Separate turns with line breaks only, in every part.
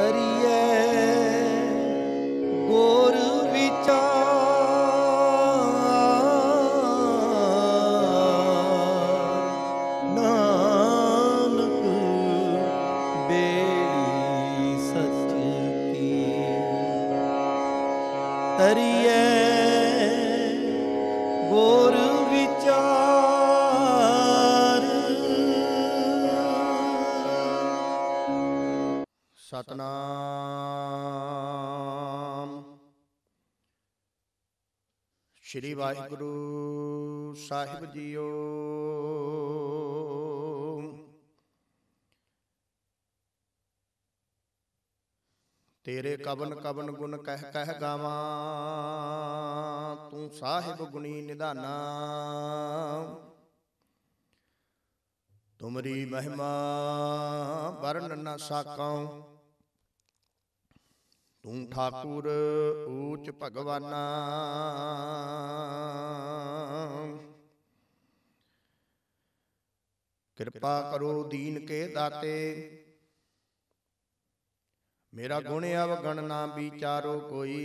करी ਵਾਹਿਗੁਰੂ ਸਾਹਿਬ ਜੀਓ ਤੇਰੇ ਕਵਨ ਕਵਨ ਗੁਣ ਕਹਿ ਕਹਿ ਗਾਵਾਂ ਤੂੰ ਸਾਹਿਬ ਗੁਣੀ ਨਿਧਾਨਾ ਤੁਮਰੀ ਮਹਿਮਾ ਵਰਨ ਨਾ ਸਾਕਾਂ ਤੂੰ ਠਾਕੁਰ ਊਚ ਭਗਵਾਨਾ ਕਿਰਪਾ ਕਰੋ ਦੀਨ ਕੇ ਦਾਤੇ ਮੇਰਾ ਗੁਣ ਅਵਗਣ ਨਾ ਵਿਚਾਰੋ ਕੋਈ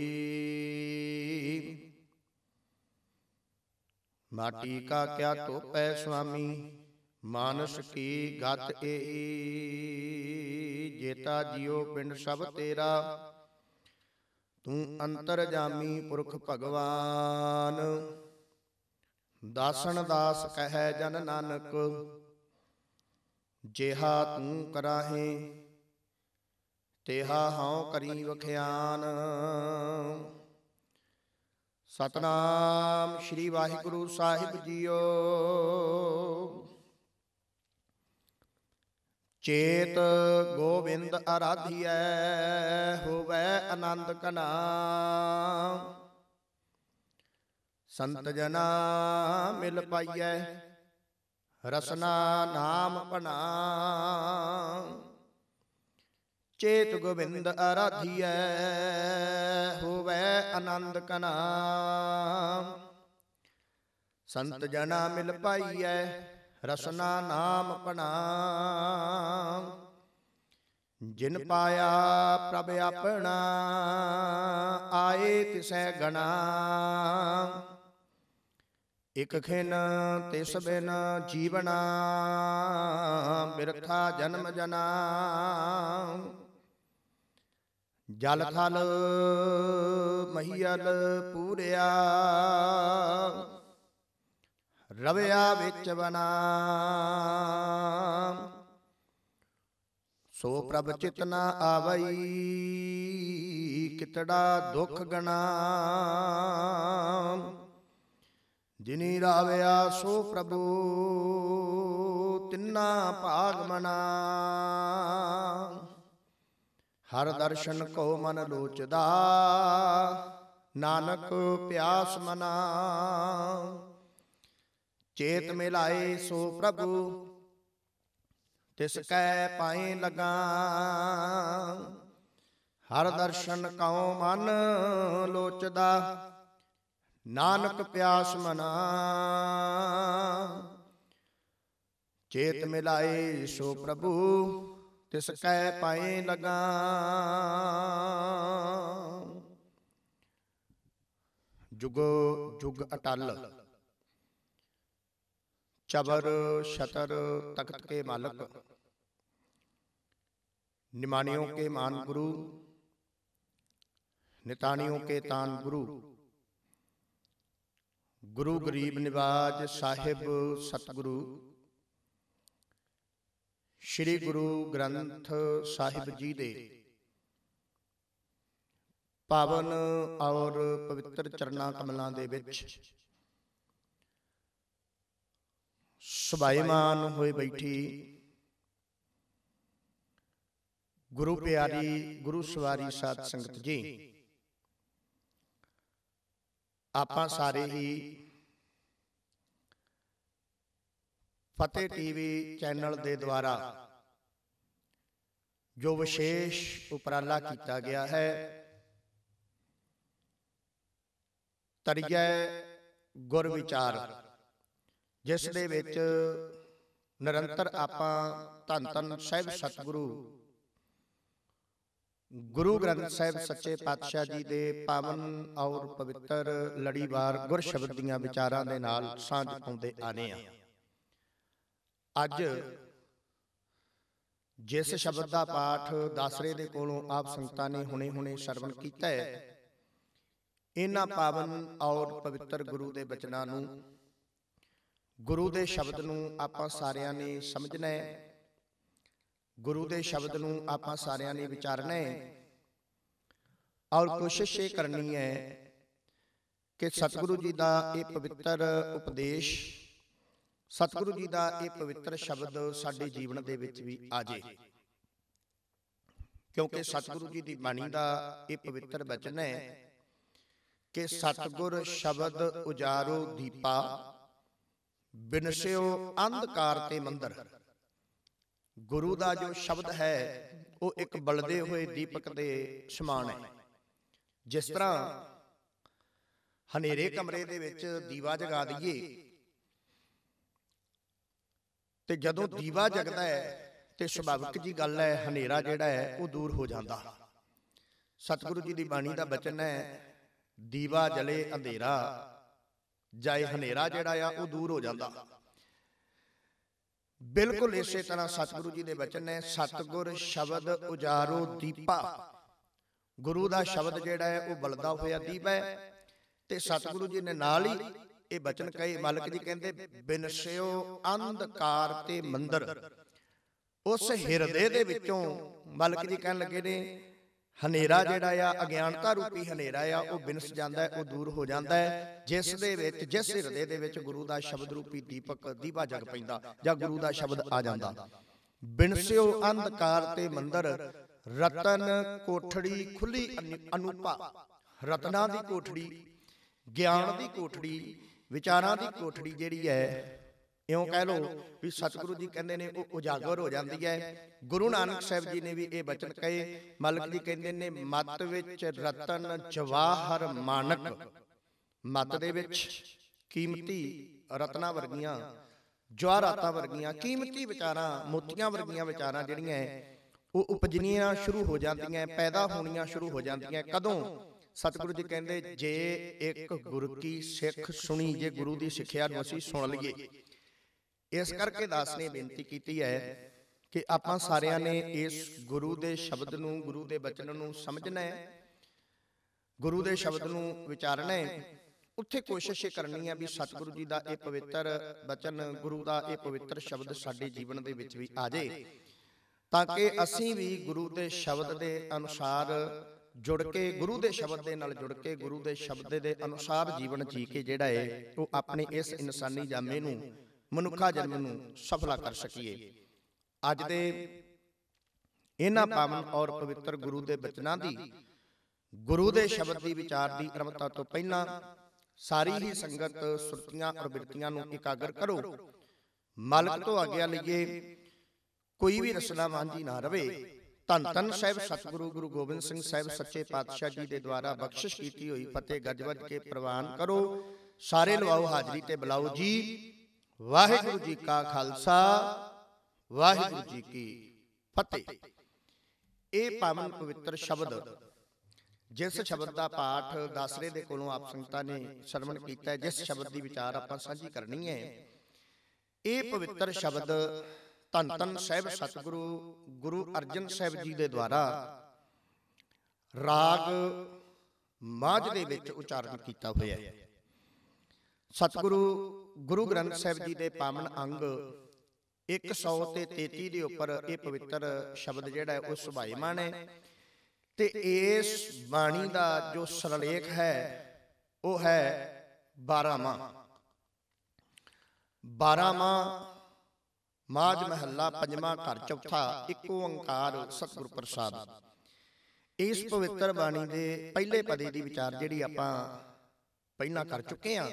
ਮਾਟੀ ਕਾ ਕਿਆ ਧੋਪੈ ਸੁਆਮੀ
ਮਾਨਸ ਕੀ ਗਤ ਏਹੀ ਜੇਤਾ ਜਿਉ ਪਿੰਡ ਸਭ ਤੇਰਾ ਤੂੰ ਅੰਤਰਜਾਮੀ ਪੁਰਖ ਭਗਵਾਨ ਦਾਸਨ ਦਾਸ ਕਹੈ ਜਨ ਨਾਨਕ ਜਿਹਾ ਤੂੰ ਕਰਾਹੇ ਤੇਹਾ ਹਉ ਕਰੀ ਵਖਿਆਨ ਸਤਨਾਮ ਸ੍ਰੀ ਵਾਹਿਗੁਰੂ ਸਾਹਿਬ ਜੀਓ ਚੇਤ ਗੋਬਿੰਦ ਅਰਾਧਿਐ ਹੋਵੇ ਆਨੰਦ ਕਨਾ ਸੰਤ ਜਨਾ ਮਿਲ ਪਾਈਐ ਰਸਨਾ ਨਾਮ ਪਨਾ ਚੇਤ ਗੋਬਿੰਦ ਅਰਾਧਿਐ ਹੋਵੇ ਆਨੰਦ ਕਨਾ ਸੰਤ ਜਨਾ ਮਿਲ ਪਾਈਐ ਰਸਨਾ ਨਾਮ ਪਣਾ ਜਿਨ ਪਾਇਆ ਪ੍ਰਭ ਆਪਣਾ ਆਏ ਤਿਸੈ ਗਣਾ ਇਕ ਖਿਨ ਤਿਸ ਬਿਨ ਜੀਵਨਾ ਬਿਰਥਾ ਜਨਮ ਜਨਾ ਜਲ ਥਲ ਮਹੀਲ ਪੂਰਿਆ ਰਵਿਆ ਵਿੱਚ ਬਨਾ ਸੋ ਪ੍ਰਭ ਚਿਤਨਾ ਆਵਈ ਕਿਤੜਾ ਦੁਖ ਗਣਾ ਜਿਨੀ ਰਾਵਿਆ ਸੋ ਪ੍ਰਭੂ ਤਿੰਨਾ ਭਾਗ ਮਨਾ ਹਰ ਦਰਸ਼ਨ ਕੋ ਮਨ ਲੋਚਦਾ ਨਾਨਕ ਪਿਆਸ ਮਨਾ ਚੇਤ ਮਿਲਾਏ ਸੋ ਪ੍ਰਭੂ ਤਿਸ ਕੈ ਪਾਏ ਲਗਾ ਹਰ ਦਰਸ਼ਨ ਕਉ ਮਨ ਲੋਚਦਾ ਨਾਨਕ ਪਿਆਸ ਮਨਾ ਚੇਤ ਮਿਲਾਏ ਸੋ ਪ੍ਰਭੂ ਤਿਸ ਕੈ ਪਾਏ ਲਗਾ ਜੁਗ ਜੁਗ ਅਟਲ ਚਬਰ ਸ਼ਤਰ ਤਖਤ ਕੇ ਮਾਲਕ ਨਿਮਾਨਿਓ ਕੇ ਮਾਨ ਗੁਰੂ ਨਿਤਾਨਿਓ ਕੇ ਤਾਨ ਗੁਰੂ
ਗੁਰੂ ਗਰੀਬ ਨਿਵਾਜ
ਸਾਹਿਬ ਸਤਗੁਰੂ ਸ੍ਰੀ ਗੁਰੂ ਗ੍ਰੰਥ ਸਾਹਿਬ ਜੀ ਦੇ
ਪਾਵਨ ਔਰ ਪਵਿੱਤਰ ਚਰਨਾ ਕਮਲਾਂ ਦੇ ਵਿੱਚ
ਸਬਾਇਮਾਨ ਹੋਏ ਬੈਠੀ ਗੁਰੂ ਪਿਆਰੀ ਗੁਰੂ ਸਵਾਰੀ ਸਾਧ ਸੰਗਤ ਜੀ ਆਪਾਂ ਸਾਰੇ ਹੀ ਫਤਿਹ ਟੀਵੀ ਚੈਨਲ ਦੇ ਦੁਆਰਾ ਜੋ ਵਿਸ਼ੇਸ਼ ਉਪਰਾਲਾ ਕੀਤਾ ਗਿਆ ਹੈ ਤਰੀਏ ਗੁਰ ਵਿਚਾਰ ਜਿਸ ਦੇ ਵਿੱਚ
ਨਿਰੰਤਰ ਆਪਾਂ ਧੰਨ ਧੰਨ ਸਾਹਿਬ
ਸਤਿਗੁਰੂ ਗੁਰੂ ਗ੍ਰੰਥ ਸਾਹਿਬ ਸੱਚੇ ਪਾਤਸ਼ਾਹ ਜੀ ਦੇ ਪਾਵਨ ਔਰ ਪਵਿੱਤਰ ਲੜੀਵਾਰ ਗੁਰ ਸ਼ਬਦ ਦੀਆਂ ਵਿਚਾਰਾਂ ਦੇ ਨਾਲ ਸਾਂਝ ਪਾਉਂਦੇ ਆਨੇ ਆ ਅੱਜ ਜਿਸ ਸ਼ਬਦ ਦਾ ਪਾਠ ਦਸਰੇ ਦੇ ਕੋਲੋਂ ਆਪ ਸੰਗਤਾਂ ਨੇ ਹੁਣੇ-ਹੁਣੇ ਸ਼ਰਵਣ ਕੀਤਾ ਹੈ ਇਹਨਾਂ ਪਾਵਨ ਔਰ ਪਵਿੱਤਰ ਗੁਰੂ ਦੇ ਬਚਨਾਂ ਨੂੰ ਗੁਰੂ ਦੇ ਸ਼ਬਦ ਨੂੰ ਆਪਾਂ ਸਾਰਿਆਂ ਨੇ ਸਮਝਣਾ ਹੈ ਗੁਰੂ ਦੇ ਸ਼ਬਦ ਨੂੰ ਆਪਾਂ ਸਾਰਿਆਂ ਨੇ ਵਿਚਾਰਨਾ ਹੈ ਔਰ ਕੋਸ਼ਿਸ਼ ਇਹ ਕਰਨੀ ਹੈ ਕਿ ਸਤਿਗੁਰੂ ਜੀ ਦਾ ਇਹ ਪਵਿੱਤਰ ਉਪਦੇਸ਼ ਸਤਿਗੁਰੂ ਜੀ ਦਾ ਇਹ ਪਵਿੱਤਰ ਸ਼ਬਦ ਸਾਡੇ ਜੀਵਨ ਦੇ ਵਿੱਚ ਵੀ ਆ ਜੇ ਕਿਉਂਕਿ ਸਤਿਗੁਰੂ ਜੀ ਦੀ ਬਾਣੀ ਦਾ ਇਹ ਪਵਿੱਤਰ ਬਚਨ ਹੈ ਕਿ ਸਤਿਗੁਰ ਸ਼ਬਦ ਉਜਾਰੋ ਦੀਪਾ ਬਿਨਸ਼ਿਓ ਅੰਧਕਾਰ ਤੇ ਮੰਦਰ ਗੁਰੂ ਦਾ ਜੋ ਸ਼ਬਦ ਹੈ ਉਹ ਇੱਕ ਬਲਦੇ ਹੋਏ ਦੀਪਕ ਦੇ ਸਮਾਨ ਹੈ ਜਿਸ ਤਰ੍ਹਾਂ ਹਨੇਰੇ ਕਮਰੇ ਦੇ ਵਿੱਚ ਦੀਵਾ ਜਗਾ ਦਈਏ ਤੇ ਜਦੋਂ ਦੀਵਾ ਜਗਦਾ ਹੈ ਤੇ ਸੁਭਾਵਿਕ ਜੀ ਗੱਲ ਹੈ ਹਨੇਰਾ ਜਿਹੜਾ ਹੈ ਉਹ ਦੂਰ ਹੋ ਜਾਂਦਾ ਸਤਿਗੁਰੂ ਜੀ ਦੀ ਬਾਣੀ ਦਾ ਬਚਨ ਹੈ ਦੀਵਾ ਜਲੇ ਅੰਧੇਰਾ ਜਾਏ ਹਨੇਰਾ ਜਿਹੜਾ ਆ ਉਹ ਦੂਰ ਹੋ ਜਾਂਦਾ ਬਿਲਕੁਲ ਇਸੇ ਤਰ੍ਹਾਂ ਸਤਿਗੁਰੂ ਜੀ ਦੇ ਬਚਨ ਨੇ ਸਤਿਗੁਰ ਸ਼ਬਦ ਉਜਾਰੋ ਦੀਪਾ ਗੁਰੂ ਦਾ ਸ਼ਬਦ ਜਿਹੜਾ ਹੈ ਉਹ ਬਲਦਾ ਹੋਇਆ ਦੀਪ ਹੈ ਤੇ ਸਤਿਗੁਰੂ ਜੀ ਨੇ ਨਾਲ ਹੀ ਇਹ ਬਚਨ ਕਹੇ ਮਾਲਕ ਜੀ ਕਹਿੰਦੇ ਬਿਨਸਿਓ ਅੰਧਕਾਰ ਤੇ ਮੰਦਰ ਉਸ ਹਿਰਦੇ ਦੇ ਵਿੱਚੋਂ ਮਾਲਕ ਜੀ ਕਹਿਣ ਲੱਗੇ ਨੇ ਹਨੇਰਾ ਜਿਹੜਾ ਆ ਅਗਿਆਨਤਾ ਰੂਪੀ ਹਨੇਰਾ ਆ ਉਹ ਬਿਨਸ ਜਾਂਦਾ ਹੈ ਉਹ ਦੂਰ ਹੋ ਜਾਂਦਾ ਹੈ ਜਿਸ ਦੇ ਵਿੱਚ ਜਿਸ ਹਿਰਦੇ ਦੇ ਵਿੱਚ ਗੁਰੂ ਦਾ ਸ਼ਬਦ ਰੂਪੀ ਦੀਪਕ ਦੀਵਾ ਜਗ ਪੈਂਦਾ ਜਾਂ ਗੁਰੂ ਦਾ ਸ਼ਬਦ ਆ ਜਾਂਦਾ ਬਿਨਸਿਓ ਅੰਧਕਾਰ ਤੇ ਮੰਦਰ ਰਤਨ ਕੋਠੜੀ ਖੁੱਲੀ ਅਨੂਪਾ ਰਤਨਾ ਦੀ ਕੋਠੜੀ ਗਿਆਨ ਦੀ ਕੋਠੜੀ ਵਿਚਾਰਾਂ ਦੀ ਕੋਠੜੀ ਜਿਹੜੀ ਹੈ ਇਉਂ ਕਹਿ ਲੋ ਵੀ ਸਤਿਗੁਰੂ ਜੀ ਕਹਿੰਦੇ ਨੇ ਉਹ ਉਜਾਗਰ ਹੋ ਜਾਂਦੀ ਹੈ ਗੁਰੂ ਨਾਨਕ ਸਾਹਿਬ ਜੀ ਨੇ ਵੀ ਇਹ ਬਚਨ ਕਹੇ ਮਲਕ ਜੀ ਕਹਿੰਦੇ ਨੇ ਮਤ ਵਿੱਚ ਰਤਨ ਜਵਾਹਰ ਮਾਨਕ ਮਤ ਦੇ ਵਿੱਚ ਕੀਮਤੀ ਰਤਨਾ ਵਰਗੀਆਂ ਜਵਾਹਰਾਤਾਂ ਵਰਗੀਆਂ ਕੀਮਤੀ ਵਿਚਾਰਾਂ ਮੋਤੀਆਂ ਵਰਗੀਆਂ ਵਿਚਾਰਾਂ ਜਿਹੜੀਆਂ ਉਹ ਉਪਜਣੀਆਂ ਸ਼ੁਰੂ ਹੋ ਜਾਂਦੀਆਂ ਪੈਦਾ ਹੋਣੀਆਂ ਸ਼ੁਰੂ ਹੋ ਜਾਂਦੀਆਂ ਕਦੋਂ ਸਤਿਗੁਰੂ ਜੀ ਕਹਿੰਦੇ ਜੇ ਇੱਕ ਗੁਰ ਕੀ ਸਿੱਖ ਸੁਣੀ ਜੇ ਗੁਰੂ ਦੀ ਸਿੱਖਿਆ ਨੂੰ ਅਸੀਂ ਸੁਣ ਲਈਏ ਇਸ ਕਰਕੇ ਦਾਸ ਨੇ ਬੇਨਤੀ ਕੀਤੀ ਹੈ ਕਿ ਆਪਾਂ ਸਾਰਿਆਂ ਨੇ ਇਸ ਗੁਰੂ ਦੇ ਸ਼ਬਦ ਨੂੰ ਗੁਰੂ ਦੇ ਬਚਨ ਨੂੰ ਸਮਝਣਾ ਹੈ ਗੁਰੂ ਦੇ ਸ਼ਬਦ ਨੂੰ ਵਿਚਾਰਨਾ ਹੈ ਉੱਥੇ ਕੋਸ਼ਿਸ਼ ਕਰਨੀ ਹੈ ਵੀ ਸਤਿਗੁਰੂ ਜੀ ਦਾ ਇਹ ਪਵਿੱਤਰ ਬਚਨ ਗੁਰੂ ਦਾ ਇਹ ਪਵਿੱਤਰ ਸ਼ਬਦ ਸਾਡੇ ਜੀਵਨ ਦੇ ਵਿੱਚ ਵੀ ਆ ਜਾਏ
ਤਾਂ ਕਿ ਅਸੀਂ ਵੀ
ਗੁਰੂ ਦੇ ਸ਼ਬਦ ਦੇ ਅਨੁਸਾਰ ਜੁੜ ਕੇ ਗੁਰੂ ਦੇ ਸ਼ਬਦ ਦੇ ਨਾਲ ਜੁੜ ਕੇ ਗੁਰੂ ਦੇ ਸ਼ਬਦ ਦੇ ਅਨੁਸਾਰ ਜੀਵਨ ਜੀ ਕੇ ਜਿਹੜਾ ਹੈ ਉਹ ਆਪਣੇ ਇਸ ਇਨਸਾਨੀ ਜਾਮੇ ਨੂੰ ਮਨੁੱਖਾ ਜਨਮ ਨੂੰ ਸਫਲਾ ਕਰ ਸਕੀਏ ਅੱਜ ਦੇ ਇਹਨਾਂ ਪਾਵਨ ਔਰ ਪਵਿੱਤਰ ਗੁਰੂ ਦੇ ਬਚਨਾਂ ਦੀ ਗੁਰੂ ਦੇ ਸ਼ਬਦ ਦੀ ਵਿਚਾਰ ਦੀ ਅਰੰਭਤਾ ਤੋਂ ਪਹਿਲਾਂ ਸਾਰੀ ਹੀ ਸੰਗਤ ਸੁਰਤੀਆਂ ਔਰ ਬਿਰਤੀਆਂ ਨੂੰ ਇਕਾਗਰ ਕਰੋ ਮਾਲਕ ਤੋਂ ਆਗਿਆ ਲਈਏ ਕੋਈ ਵੀ ਰਸਨਾ ਵਾਂਝੀ ਨਾ ਰਵੇ ਧੰਨ ਧੰਨ ਸਾਹਿਬ ਸਤਿਗੁਰੂ ਗੁਰੂ ਗੋਬਿੰਦ ਸਿੰਘ ਸਾਹਿਬ ਸੱਚੇ ਪਾਤਸ਼ਾਹ ਜੀ ਦੇ ਦੁਆਰਾ ਬਖਸ਼ਿਸ਼ ਕੀਤੀ ਹੋਈ ਫਤਿਹ ਗੱਜਵਜ ਕੇ ਪ੍ਰਵਾਨ ਕਰੋ ਸਾਰੇ ਲਵਾਓ ਹਾਜ਼ਰੀ ਤੇ ਬੁਲਾਓ ਜੀ ਵਾਹਿਗੁਰੂ ਜੀ ਕਾ ਖਾਲਸਾ ਵਾਹਿਗੁਰੂ ਜੀ ਕੀ ਫਤਿਹ ਇਹ ਪਾਵਨ ਪਵਿੱਤਰ ਸ਼ਬਦ ਜਿਸ ਸ਼ਬਦ ਦਾ ਪਾਠ ਦਸਰੇ ਦੇ ਕੋਲੋਂ ਆਪ ਸੰਗਤਾਂ ਨੇ ਸ਼ਰਮਣ ਕੀਤਾ ਹੈ ਜਿਸ ਸ਼ਬਦ ਦੀ ਵਿਚਾਰ ਆਪਾਂ ਸਾਂਝੀ ਕਰਨੀ ਹੈ ਇਹ ਪਵਿੱਤਰ ਸ਼ਬਦ ਧੰਨ ਧੰਨ ਸਾਹਿਬ ਸਤਿਗੁਰੂ ਗੁਰੂ ਅਰਜਨ ਸਾਹਿਬ ਜੀ ਦੇ ਦੁਆਰਾ ਰਾਗ ਮਾਝ ਦੇ ਵਿੱਚ ਉਚਾਰਨ ਕੀਤਾ ਹੋਇਆ ਹੈ ਸਤਿਗੁਰੂ ਗੁਰੂ ਗ੍ਰੰਥ ਸਾਹਿਬ ਜੀ ਦੇ ਪਾਵਨ ਅੰਗ 100 ਤੇ 33 ਦੇ ਉੱਪਰ ਇਹ ਪਵਿੱਤਰ ਸ਼ਬਦ ਜਿਹੜਾ ਹੈ ਉਹ ਸੁਭਾਈਮਾਨ ਹੈ ਤੇ ਇਸ ਬਾਣੀ ਦਾ ਜੋ ਸਰਲੇਖ ਹੈ ਉਹ ਹੈ 12ਵਾਂ 12ਵਾਂ ਮਾਜ ਮਹੱਲਾ ਪੰਜਵਾਂ ਘਰ ਚੌਥਾ ਇੱਕ ਓੰਕਾਰ ਸਤਿਗੁਰ ਪ੍ਰਸਾਦ ਇਸ ਪਵਿੱਤਰ ਬਾਣੀ ਦੇ ਪਹਿਲੇ ਪਦੇ ਦੀ ਵਿਚਾਰ ਜਿਹੜੀ ਆਪਾਂ ਪਹਿਲਾਂ ਕਰ ਚੁੱਕੇ ਹਾਂ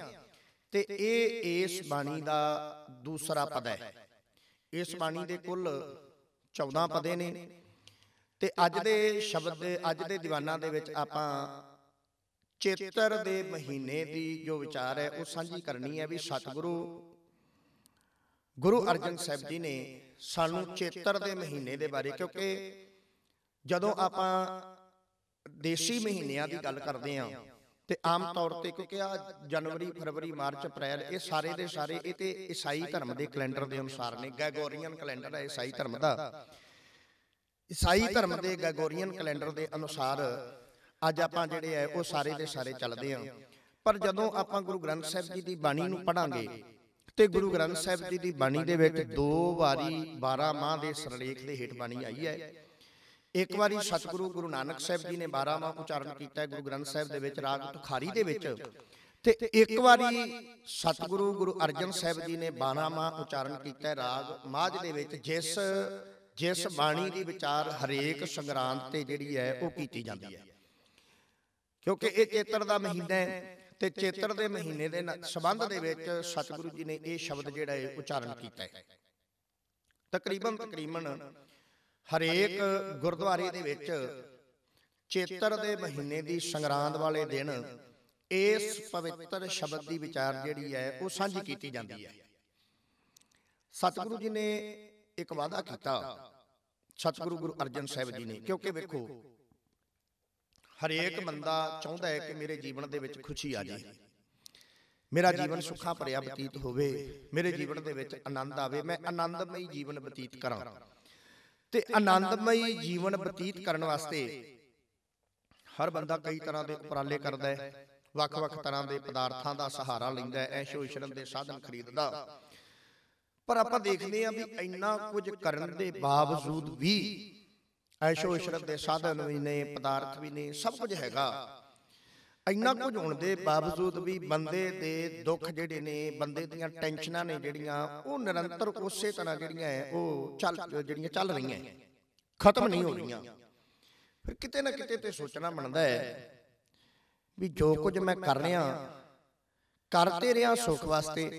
ਤੇ ਇਹ ਇਸ ਬਾਣੀ ਦਾ ਦੂਸਰਾ ਪਦ ਹੈ ਇਸ ਬਾਣੀ ਦੇ ਕੁੱਲ 14 ਪਦੇ ਨੇ ਤੇ ਅੱਜ ਦੇ ਸ਼ਬਦ ਦੇ ਅੱਜ ਦੇ ਦੀਵਾਨਾਂ ਦੇ ਵਿੱਚ ਆਪਾਂ ਚੇਤਰ ਦੇ ਮਹੀਨੇ ਦੀ ਜੋ ਵਿਚਾਰ ਹੈ ਉਹ ਸਾਂਝੀ ਕਰਨੀ ਹੈ ਵੀ ਸਤਿਗੁਰੂ ਗੁਰੂ ਅਰਜਨ ਸਾਹਿਬ ਜੀ ਨੇ ਸਾਨੂੰ ਚੇਤਰ ਦੇ ਮਹੀਨੇ ਦੇ ਬਾਰੇ ਕਿਉਂਕਿ ਜਦੋਂ ਆਪਾਂ ਦੇਸੀ ਮਹੀਨਿਆਂ ਦੀ ਗੱਲ ਕਰਦੇ ਆਂ ਤੇ ਆਮ ਤੌਰ ਤੇ ਕਿਉਂਕਿ ਆ ਜਨਵਰੀ ਫਰਵਰੀ ਮਾਰਚ ਅਪ੍ਰੈਲ ਇਹ ਸਾਰੇ ਦੇ ਸਾਰੇ ਇਹ ਤੇ ਈਸਾਈ ਧਰਮ ਦੇ ਕੈਲੰਡਰ ਦੇ ਅਨੁਸਾਰ ਨੇ ਗੈਗੋਰੀਅਨ ਕੈਲੰਡਰ ਹੈ ਈਸਾਈ ਧਰਮ ਦਾ ਈਸਾਈ ਧਰਮ ਦੇ ਗੈਗੋਰੀਅਨ ਕੈਲੰਡਰ ਦੇ ਅਨੁਸਾਰ ਅੱਜ ਆਪਾਂ ਜਿਹੜੇ ਐ ਉਹ ਸਾਰੇ ਦੇ ਸਾਰੇ ਚੱਲਦੇ ਆ ਪਰ ਜਦੋਂ ਆਪਾਂ ਗੁਰੂ ਗ੍ਰੰਥ ਸਾਹਿਬ ਜੀ ਦੀ ਬਾਣੀ ਨੂੰ ਪੜਾਂਗੇ ਤੇ ਗੁਰੂ ਗ੍ਰੰਥ ਸਾਹਿਬ ਜੀ ਦੀ ਬਾਣੀ ਦੇ ਵਿੱਚ ਦੋ ਵਾਰੀ 12 ਮਾਹ ਦੇ ਸਰਲੇਖ ਦੇ ਹੇਠ ਬਾਣੀ ਆਈ ਹੈ ਇੱਕ ਵਾਰੀ ਸਤਿਗੁਰੂ ਗੁਰੂ ਨਾਨਕ ਸਾਹਿਬ ਜੀ ਨੇ 12ਵਾਂ ਉਚਾਰਨ ਕੀਤਾ ਹੈ ਗੁਰੂ ਗ੍ਰੰਥ ਸਾਹਿਬ ਦੇ ਵਿੱਚ ਰਾਗ ਤੁਖਾਰੀ ਦੇ ਵਿੱਚ ਤੇ ਇੱਕ ਵਾਰੀ ਸਤਿਗੁਰੂ ਗੁਰੂ ਅਰਜਨ ਸਾਹਿਬ ਜੀ ਨੇ 12ਵਾਂ ਉਚਾਰਨ ਕੀਤਾ ਹੈ ਰਾਗ ਮਾਝ ਦੇ ਵਿੱਚ ਜਿਸ ਜਿਸ ਬਾਣੀ ਦੀ ਵਿਚਾਰ ਹਰੇਕ ਸੰਗਰਾਂਦ ਤੇ ਜਿਹੜੀ ਹੈ ਉਹ ਕੀਤੀ ਜਾਂਦੀ ਹੈ ਕਿਉਂਕਿ ਇਹ ਚੇਤਰ ਦਾ ਮਹੀਨਾ ਹੈ ਤੇ ਚੇਤਰ ਦੇ ਮਹੀਨੇ ਦੇ ਸੰਬੰਧ ਦੇ ਵਿੱਚ ਸਤਿਗੁਰੂ ਜੀ ਨੇ ਇਹ ਸ਼ਬਦ ਜਿਹੜਾ ਹੈ ਉਚਾਰਨ ਕੀਤਾ ਹੈ ਤਕਰੀਬਨ ਤਕਰੀਬਨ ਹਰੇਕ ਗੁਰਦੁਆਰੇ ਦੇ ਵਿੱਚ ਚੇਤਰ ਦੇ ਮਹੀਨੇ ਦੀ ਸੰਗਰਾਂਦ ਵਾਲੇ ਦਿਨ ਇਸ ਪਵਿੱਤਰ ਸ਼ਬਦ ਦੀ ਵਿਚਾਰ ਜਿਹੜੀ ਹੈ ਉਹ ਸਾਂਝੀ ਕੀਤੀ ਜਾਂਦੀ ਹੈ ਸਤਿਗੁਰੂ ਜੀ ਨੇ ਇੱਕ ਵਾਅਦਾ ਕੀਤਾ ਸਤਿਗੁਰੂ ਗੁਰੂ ਅਰਜਨ ਸਾਹਿਬ ਜੀ ਨੇ ਕਿਉਂਕਿ ਵੇਖੋ ਹਰੇਕ ਬੰਦਾ ਚਾਹੁੰਦਾ ਹੈ ਕਿ ਮੇਰੇ ਜੀਵਨ ਦੇ ਵਿੱਚ ਖੁਸ਼ੀ ਆ ਜਾਏ ਮੇਰਾ ਜੀਵਨ ਸੁੱਖਾ ਭਰਿਆ ਬਤੀਤ ਹੋਵੇ ਮੇਰੇ ਜੀਵਨ ਦੇ ਵਿੱਚ ਆਨੰਦ ਆਵੇ ਮੈਂ ਆਨੰਦਮਈ ਜੀਵਨ ਬਤੀਤ ਕਰਾਂ ਤੇ ਆਨੰਦਮਈ ਜੀਵਨ ਬਤੀਤ ਕਰਨ ਵਾਸਤੇ ਹਰ ਬੰਦਾ ਕਈ ਤਰ੍ਹਾਂ ਦੇ ਉਪਰਾਲੇ ਕਰਦਾ ਹੈ ਵੱਖ-ਵੱਖ ਤਰ੍ਹਾਂ ਦੇ ਪਦਾਰਥਾਂ ਦਾ ਸਹਾਰਾ ਲੈਂਦਾ ਹੈ ਐਸ਼ੋ ਇਸ਼ਰਤ ਦੇ ਸਾਧਨ ਖਰੀਦਦਾ ਪਰ ਆਪਾਂ ਦੇਖਦੇ ਹਾਂ ਵੀ ਇੰਨਾ ਕੁਝ ਕਰਨ ਦੇ ਬਾਵਜੂਦ ਵੀ ਐਸ਼ੋ ਇਸ਼ਰਤ ਦੇ ਸਾਧਨ ਵੀ ਨੇ ਪਦਾਰਥ ਵੀ ਨੇ ਸਭ ਕੁਝ ਹੈਗਾ ਇੰਨਾ ਕੁਝ ਹੋਣ ਦੇ ਬਾਵਜੂਦ ਵੀ ਬੰਦੇ ਦੇ ਦੁੱਖ ਜਿਹੜੇ ਨੇ ਬੰਦੇ ਦੀਆਂ ਟੈਨਸ਼ਨਾਂ ਨੇ ਜਿਹੜੀਆਂ ਉਹ ਨਿਰੰਤਰ ਉਸੇ ਤਰ੍ਹਾਂ ਜਿਹੜੀਆਂ ਹੈ ਉਹ ਚੱਲ ਜਿਹੜੀਆਂ ਚੱਲ ਰਹੀਆਂ ਹੈ ਖਤਮ ਨਹੀਂ ਹੋ ਰਹੀਆਂ ਫਿਰ ਕਿਤੇ ਨਾ ਕਿਤੇ ਤੇ ਸੋਚਣਾ ਬਣਦਾ ਹੈ ਵੀ ਜੋ ਕੁਝ ਮੈਂ ਕਰ ਰਿਹਾ ਕਰਤੇ ਰਿਹਾ ਸੁੱਖ ਵਾਸਤੇ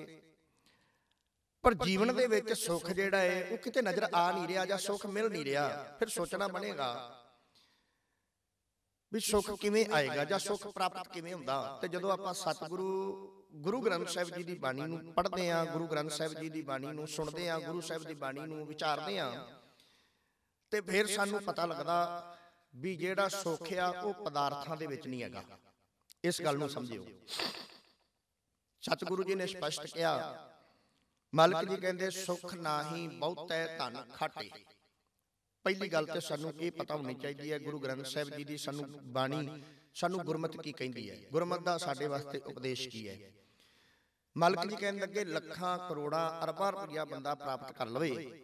ਪਰ ਜੀਵਨ ਦੇ ਵਿੱਚ ਸੁੱਖ ਜਿਹੜਾ ਹੈ ਉਹ ਕਿਤੇ ਨਜ਼ਰ ਆ ਨਹੀਂ ਰਿਹਾ ਜਾਂ ਸੁੱਖ ਮਿਲ ਨਹੀਂ ਰਿਹਾ ਫਿਰ ਸੋਚਣਾ ਬਣੇਗਾ ਵੀ ਸੁੱਖ ਕਿਵੇਂ ਆਏਗਾ ਜਾਂ ਸੁੱਖ ਪ੍ਰਾਪਤ ਕਿਵੇਂ ਹੁੰਦਾ ਤੇ ਜਦੋਂ ਆਪਾਂ ਸਤਿਗੁਰੂ ਗੁਰੂ ਗ੍ਰੰਥ ਸਾਹਿਬ ਜੀ ਦੀ ਬਾਣੀ ਨੂੰ ਪੜ੍ਹਦੇ ਆਂ ਗੁਰੂ ਗ੍ਰੰਥ ਸਾਹਿਬ ਜੀ ਦੀ ਬਾਣੀ ਨੂੰ ਸੁਣਦੇ ਆਂ ਗੁਰੂ ਸਾਹਿਬ ਦੀ ਬਾਣੀ ਨੂੰ ਵਿਚਾਰਦੇ ਆਂ ਤੇ ਫਿਰ ਸਾਨੂੰ ਪਤਾ ਲੱਗਦਾ ਵੀ ਜਿਹੜਾ ਸੁੱਖ ਆ ਉਹ ਪਦਾਰਥਾਂ ਦੇ ਵਿੱਚ ਨਹੀਂ ਹੈਗਾ ਇਸ ਗੱਲ ਨੂੰ ਸਮਝਿਓ ਸਤਿਗੁਰੂ ਜੀ ਨੇ ਸਪਸ਼ਟ ਕਿਹਾ ਮਾਲਕ ਜੀ ਕਹਿੰਦੇ ਸੁਖ ਨਾਹੀ ਬਹੁਤੈ ਧਨ ਖਾਟੇ ਪਹਿਲੀ ਗੱਲ ਤੇ ਸਾਨੂੰ ਇਹ ਪਤਾ ਹੋਣੀ ਚਾਹੀਦੀ ਹੈ ਗੁਰੂ ਗ੍ਰੰਥ ਸਾਹਿਬ ਜੀ ਦੀ ਸਾਨੂੰ ਬਾਣੀ ਸਾਨੂੰ ਗੁਰਮਤਿ ਕੀ ਕਹਿੰਦੀ ਹੈ ਗੁਰਮਤ ਦਾ ਸਾਡੇ ਵਾਸਤੇ ਉਪਦੇਸ਼ ਕੀ ਹੈ ਮਾਲਕ ਜੀ ਕਹਿਣ ਲੱਗੇ ਲੱਖਾਂ ਕਰੋੜਾਂ ਅਰਬਾਂ ਰੁਪਈਆ ਬੰਦਾ ਪ੍ਰਾਪਤ ਕਰ ਲਵੇ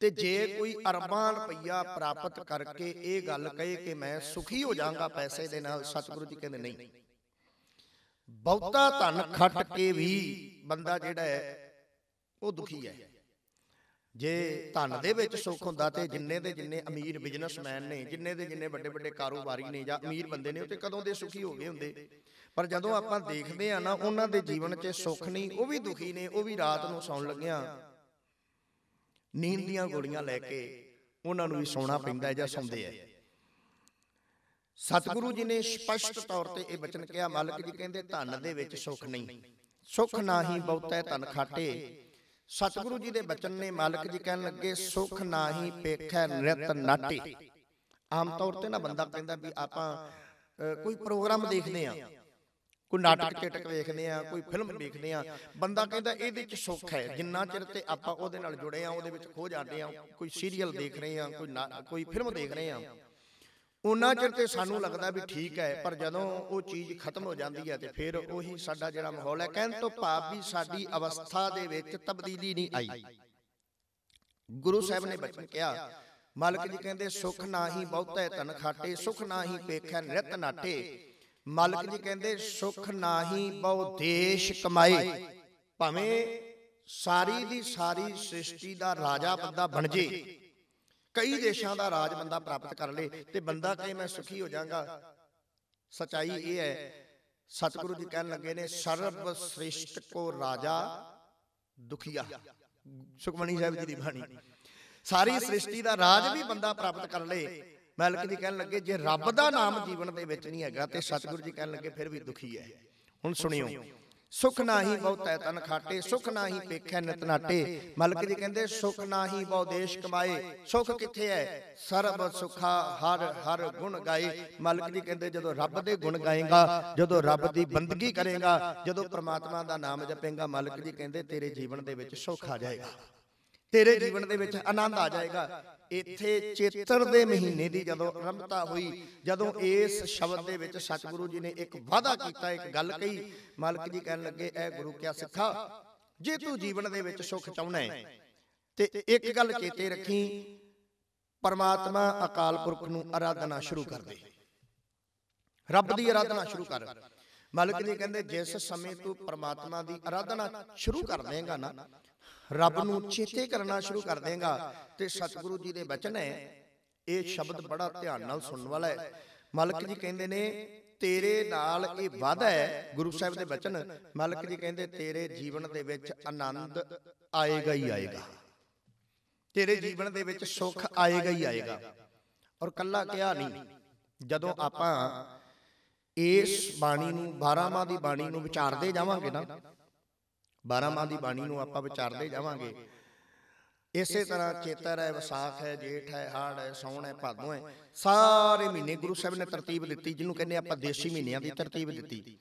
ਤੇ ਜੇ ਕੋਈ ਅਰਬਾਂ ਰੁਪਈਆ ਪ੍ਰਾਪਤ ਕਰਕੇ ਇਹ ਗੱਲ ਕਹੇ ਕਿ ਮੈਂ ਸੁਖੀ ਹੋ ਜਾਵਾਂਗਾ ਪੈਸੇ ਦੇ ਨਾਲ ਸਤਿਗੁਰੂ ਜੀ ਕਹਿੰਦੇ ਨਹੀਂ ਬਹੁਤਾ ਧਨ ਖੱਟ ਕੇ ਵੀ ਬੰਦਾ ਜਿਹੜਾ ਹੈ ਉਹ ਦੁਖੀ ਹੈ ਜੇ ਧਨ ਦੇ ਵਿੱਚ ਸੁੱਖ ਹੁੰਦਾ ਤੇ ਜਿੰਨੇ ਦੇ ਜਿੰਨੇ ਅਮੀਰ ਬਿਜ਼ਨਸਮੈਨ ਨੇ ਜਿੰਨੇ ਦੇ ਜਿੰਨੇ ਵੱਡੇ ਵੱਡੇ ਕਾਰੋਬਾਰੀ ਨੇ ਜਾਂ ਅਮੀਰ ਬੰਦੇ ਨੇ ਉਹ ਤੇ ਕਦੋਂ ਦੇ ਸੁਖੀ ਹੋ ਗਏ ਹੁੰਦੇ ਪਰ ਜਦੋਂ ਆਪਾਂ ਦੇਖਦੇ ਆ ਨਾ ਉਹਨਾਂ ਦੇ ਜੀਵਨ 'ਚ ਸੁੱਖ ਨਹੀਂ ਉਹ ਵੀ ਦੁਖੀ ਨੇ ਉਹ ਵੀ ਰਾਤ ਨੂੰ ਸੌਣ ਲੱਗਿਆਂ ਨੀਂਦ ਦੀਆਂ ਗੋਲੀਆਂ ਲੈ ਕੇ ਉਹਨਾਂ ਨੂੰ ਵੀ ਸੌਣਾ ਪੈਂਦਾ ਜਾਂ ਸੌਂਦੇ ਆ ਸਤਿਗੁਰੂ ਜੀ ਨੇ ਸਪਸ਼ਟ ਤੌਰ ਤੇ ਇਹ ਬਚਨ ਕਿਹਾ ਮਾਲਕ ਜੀ ਕਹਿੰਦੇ ਧਨ ਦੇ ਵਿੱਚ ਸੁੱਖ ਨਹੀਂ ਸੁੱਖ ਨਾ ਹੀ ਬਹੁਤੈ ਖਾਟੇ ਸਤਿਗੁਰੂ ਜੀ ਦੇ ਬਚਨ ਨੇ ਮਾਲਕ ਜੀ ਕਹਿਣ ਲੱਗੇ ਸੁਖ ਨਾਹੀ ਪੇਖੈ ਨਿਰਤ ਨਾਟੀ ਆਮ ਤੌਰ ਤੇ ਨਾ ਬੰਦਾ ਕਹਿੰਦਾ ਵੀ ਆਪਾਂ ਕੋਈ ਪ੍ਰੋਗਰਾਮ ਦੇਖਦੇ ਆ ਕੋਈ ਨਾਟਕ ਚੇਟਕ ਵੇਖਦੇ ਆ ਕੋਈ ਫਿਲਮ ਵੇਖਦੇ ਆ ਬੰਦਾ ਕਹਿੰਦਾ ਇਹਦੇ ਵਿੱਚ ਸੁੱਖ ਹੈ ਜਿੰਨਾ ਚਿਰ ਤੇ ਆਪਾਂ ਉਹਦੇ ਨਾਲ ਜੁੜੇ ਆ ਉਹਦੇ ਵਿੱਚ ਖੋ ਜਾਂਦੇ ਆ ਕੋਈ ਸੀਰੀਅਲ ਦੇਖ ਰਹੇ ਆ ਕੋਈ ਕੋਈ ਫਿਲਮ ਦੇਖ ਰਹੇ ਆ ਉਹਨਾਂ ਚਿਰ ਤੇ ਸਾਨੂੰ ਲੱਗਦਾ ਵੀ ਠੀਕ ਹੈ ਪਰ ਜਦੋਂ ਉਹ ਚੀਜ਼ ਖਤਮ ਹੋ ਜਾਂਦੀ ਹੈ ਤੇ ਫਿਰ ਉਹੀ ਸਾਡਾ ਜਿਹੜਾ ਮਾਹੌਲ ਹੈ ਕਹਿਣ ਤੋਂ ਭਾਵ ਵੀ ਸਾਡੀ ਅਵਸਥਾ ਦੇ ਵਿੱਚ ਤਬਦੀਲੀ ਨਹੀਂ ਆਈ ਗੁਰੂ ਸਾਹਿਬ ਨੇ ਬਚਨ ਕਿਹਾ ਮਾਲਕ ਜੀ ਕਹਿੰਦੇ ਸੁਖ ਨਾਹੀ ਬਹੁਤੈ ਤਨ ਖਾਟੇ ਸੁਖ ਨਾਹੀ ਪੇਖੈ ਨਿਰਤ ਨਾਟੇ ਮਾਲਕ ਜੀ ਕਹਿੰਦੇ ਸੁਖ ਨਾਹੀ ਬਹੁ ਦੇਸ਼ ਕਮਾਏ ਭਾਵੇਂ ਸਾਰੀ ਦੀ ਸਾਰੀ ਸ੍ਰਿਸ਼ਟੀ ਦਾ ਰਾਜਾ ਬੰਦਾ ਬਣ ਜੇ ਕਈ ਦੇਸ਼ਾਂ ਦਾ ਰਾਜ ਬੰਦਾ ਪ੍ਰਾਪਤ ਕਰ ਲੇ ਤੇ ਬੰਦਾ ਕਹੇ ਮੈਂ ਸੁਖੀ ਹੋ ਜਾਗਾ ਸਚਾਈ ਇਹ ਹੈ ਸਤਿਗੁਰੂ ਜੀ ਕਹਿਣ ਲੱਗੇ ਨੇ ਸਰਬ ਸ੍ਰੇਸ਼ਟ ਕੋ ਰਾਜਾ ਦੁਖੀਆ ਸੁਖਮਣੀ ਸਾਹਿਬ ਜੀ ਦੀ ਬਾਣੀ ਸਾਰੀ ਸ੍ਰਿਸ਼ਟੀ ਦਾ ਰਾਜ ਵੀ ਬੰਦਾ ਪ੍ਰਾਪਤ ਕਰ ਲੇ ਮਾਲਕ ਜੀ ਕਹਿਣ ਲੱਗੇ ਜੇ ਰੱਬ ਦਾ ਨਾਮ ਜੀਵਨ ਦੇ ਵਿੱਚ ਨਹੀਂ ਹੈਗਾ ਤੇ ਸਤਿਗੁਰੂ ਜੀ ਕਹਿਣ ਲੱਗੇ ਫਿਰ ਵੀ ਦੁਖੀ ਹੈ ਹੁਣ ਸੁਣਿਓ ਸੁਖ ਨਾਹੀ ਬਹੁ ਤੈ ਤਨ ਖਾਟੇ ਸੁਖ ਨਾਹੀ ਪੇਖੈ ਨਾਟੇ ਮਲਕ ਜੀ ਕਹਿੰਦੇ ਸੁਖ ਨਾਹੀ ਬਹੁ ਦੇਸ਼ ਕਮਾਏ ਸੁਖ ਕਿੱਥੇ ਹੈ ਸਰਬ ਸੁਖਾ ਹਰ ਹਰ ਗੁਣ ਗਾਏ ਮਲਕ ਜੀ ਕਹਿੰਦੇ ਜਦੋਂ ਰੱਬ ਦੇ ਗੁਣ ਗਾਏਗਾ ਜਦੋਂ ਰੱਬ ਦੀ ਬੰਦਗੀ ਕਰੇਗਾ ਜਦੋਂ ਪ੍ਰਮਾਤਮਾ ਦਾ ਨਾਮ ਜਪੇਗਾ ਮਲਕ ਜੀ ਕਹਿੰਦੇ ਤੇਰੇ ਜੀਵਨ ਦੇ ਵਿੱਚ ਸੁਖ ਆ ਜਾਏਗਾ ਤੇਰੇ ਜੀਵਨ ਦੇ ਵਿੱਚ ਆਨੰਦ ਆ ਜਾਏਗਾ ਇੱਥੇ ਚੇਤਰ ਦੇ ਮਹੀਨੇ ਦੀ ਜਦੋਂ ਆਰੰਭਤਾ ਹੋਈ ਜਦੋਂ ਇਸ ਸ਼ਬਦ ਦੇ ਵਿੱਚ ਸਤਿਗੁਰੂ ਜੀ ਨੇ ਇੱਕ ਵਾਅਦਾ ਕੀਤਾ ਇੱਕ ਗੱਲ ਕਹੀ ਮਾਲਕ ਜੀ ਕਹਿਣ ਲੱਗੇ ਐ ਗੁਰੂ ਕਿਆ ਸਿੱਖਾ ਜੇ ਤੂੰ ਜੀਵਨ ਦੇ ਵਿੱਚ ਸੁੱਖ ਚਾਹੁੰਦਾ ਹੈ ਤੇ ਇੱਕ ਗੱਲ ਚੇਤੇ ਰੱਖੀ ਪਰਮਾਤਮਾ ਅਕਾਲ ਪੁਰਖ ਨੂੰ ਆਰਾਧਨਾ ਸ਼ੁਰੂ ਕਰ ਦੇ ਰੱਬ ਦੀ ਆਰਾਧਨਾ ਸ਼ੁਰੂ ਕਰ ਮਾਲਕ ਜੀ ਕਹਿੰਦੇ ਜਿਸ ਸਮੇਂ ਤੂੰ ਪਰਮਾਤਮਾ ਦੀ ਆਰਾਧਨਾ ਸ਼ੁਰੂ ਕਰ ਦੇਂਗਾ ਨਾ ਰੱਬ ਨੂੰ ਚੇਤੇ ਕਰਨਾ ਸ਼ੁਰੂ ਕਰ ਦੇਗਾ ਤੇ ਸਤਿਗੁਰੂ ਜੀ ਦੇ ਬਚਨ ਹੈ ਇਹ ਸ਼ਬਦ ਬੜਾ ਧਿਆਨ ਨਾਲ ਸੁਣਨ ਵਾਲਾ ਹੈ ਮਾਲਕ ਜੀ ਕਹਿੰਦੇ ਨੇ ਤੇਰੇ ਨਾਲ ਇਹ ਵਾਦਾ ਹੈ ਗੁਰੂ ਸਾਹਿਬ ਦੇ ਬਚਨ ਮਾਲਕ ਜੀ ਕਹਿੰਦੇ ਤੇਰੇ ਜੀਵਨ ਦੇ ਵਿੱਚ ਆਨੰਦ ਆਏਗਾ ਹੀ ਆਏਗਾ ਤੇਰੇ ਜੀਵਨ ਦੇ ਵਿੱਚ ਸੁੱਖ ਆਏਗਾ ਹੀ ਆਏਗਾ ਔਰ ਕੱਲਾ ਕਿਹਾ ਨਹੀਂ ਜਦੋਂ ਆਪਾਂ ਇਸ ਬਾਣੀ ਨੂੰ 12ਵਾਂ ਦੀ ਬਾਣੀ ਨੂੰ ਵਿਚਾਰਦੇ ਜਾਵਾਂਗੇ ਨਾ 12 ਮਾਹ ਦੀ ਬਾਣੀ ਨੂੰ ਆਪਾਂ ਵਿਚਾਰਦੇ ਜਾਵਾਂਗੇ ਇਸੇ ਤਰ੍ਹਾਂ ਚੇਤਰ ਹੈ ਵਿਸਾਖ ਹੈ ਜੇਠ ਹੈ ਹਾੜ ਹੈ ਸੌਣ ਹੈ ਭਾਦੋਂ ਹੈ ਸਾਰੇ ਮਹੀਨੇ ਗੁਰੂ ਸਾਹਿਬ ਨੇ ਤਰਤੀਬ ਦਿੱਤੀ ਜਿਹਨੂੰ ਕਹਿੰਦੇ ਆਪਾਂ ਦੇਸ਼ੀ ਮਹੀਨਿਆਂ ਦੀ ਤਰਤੀਬ ਦਿੱਤੀ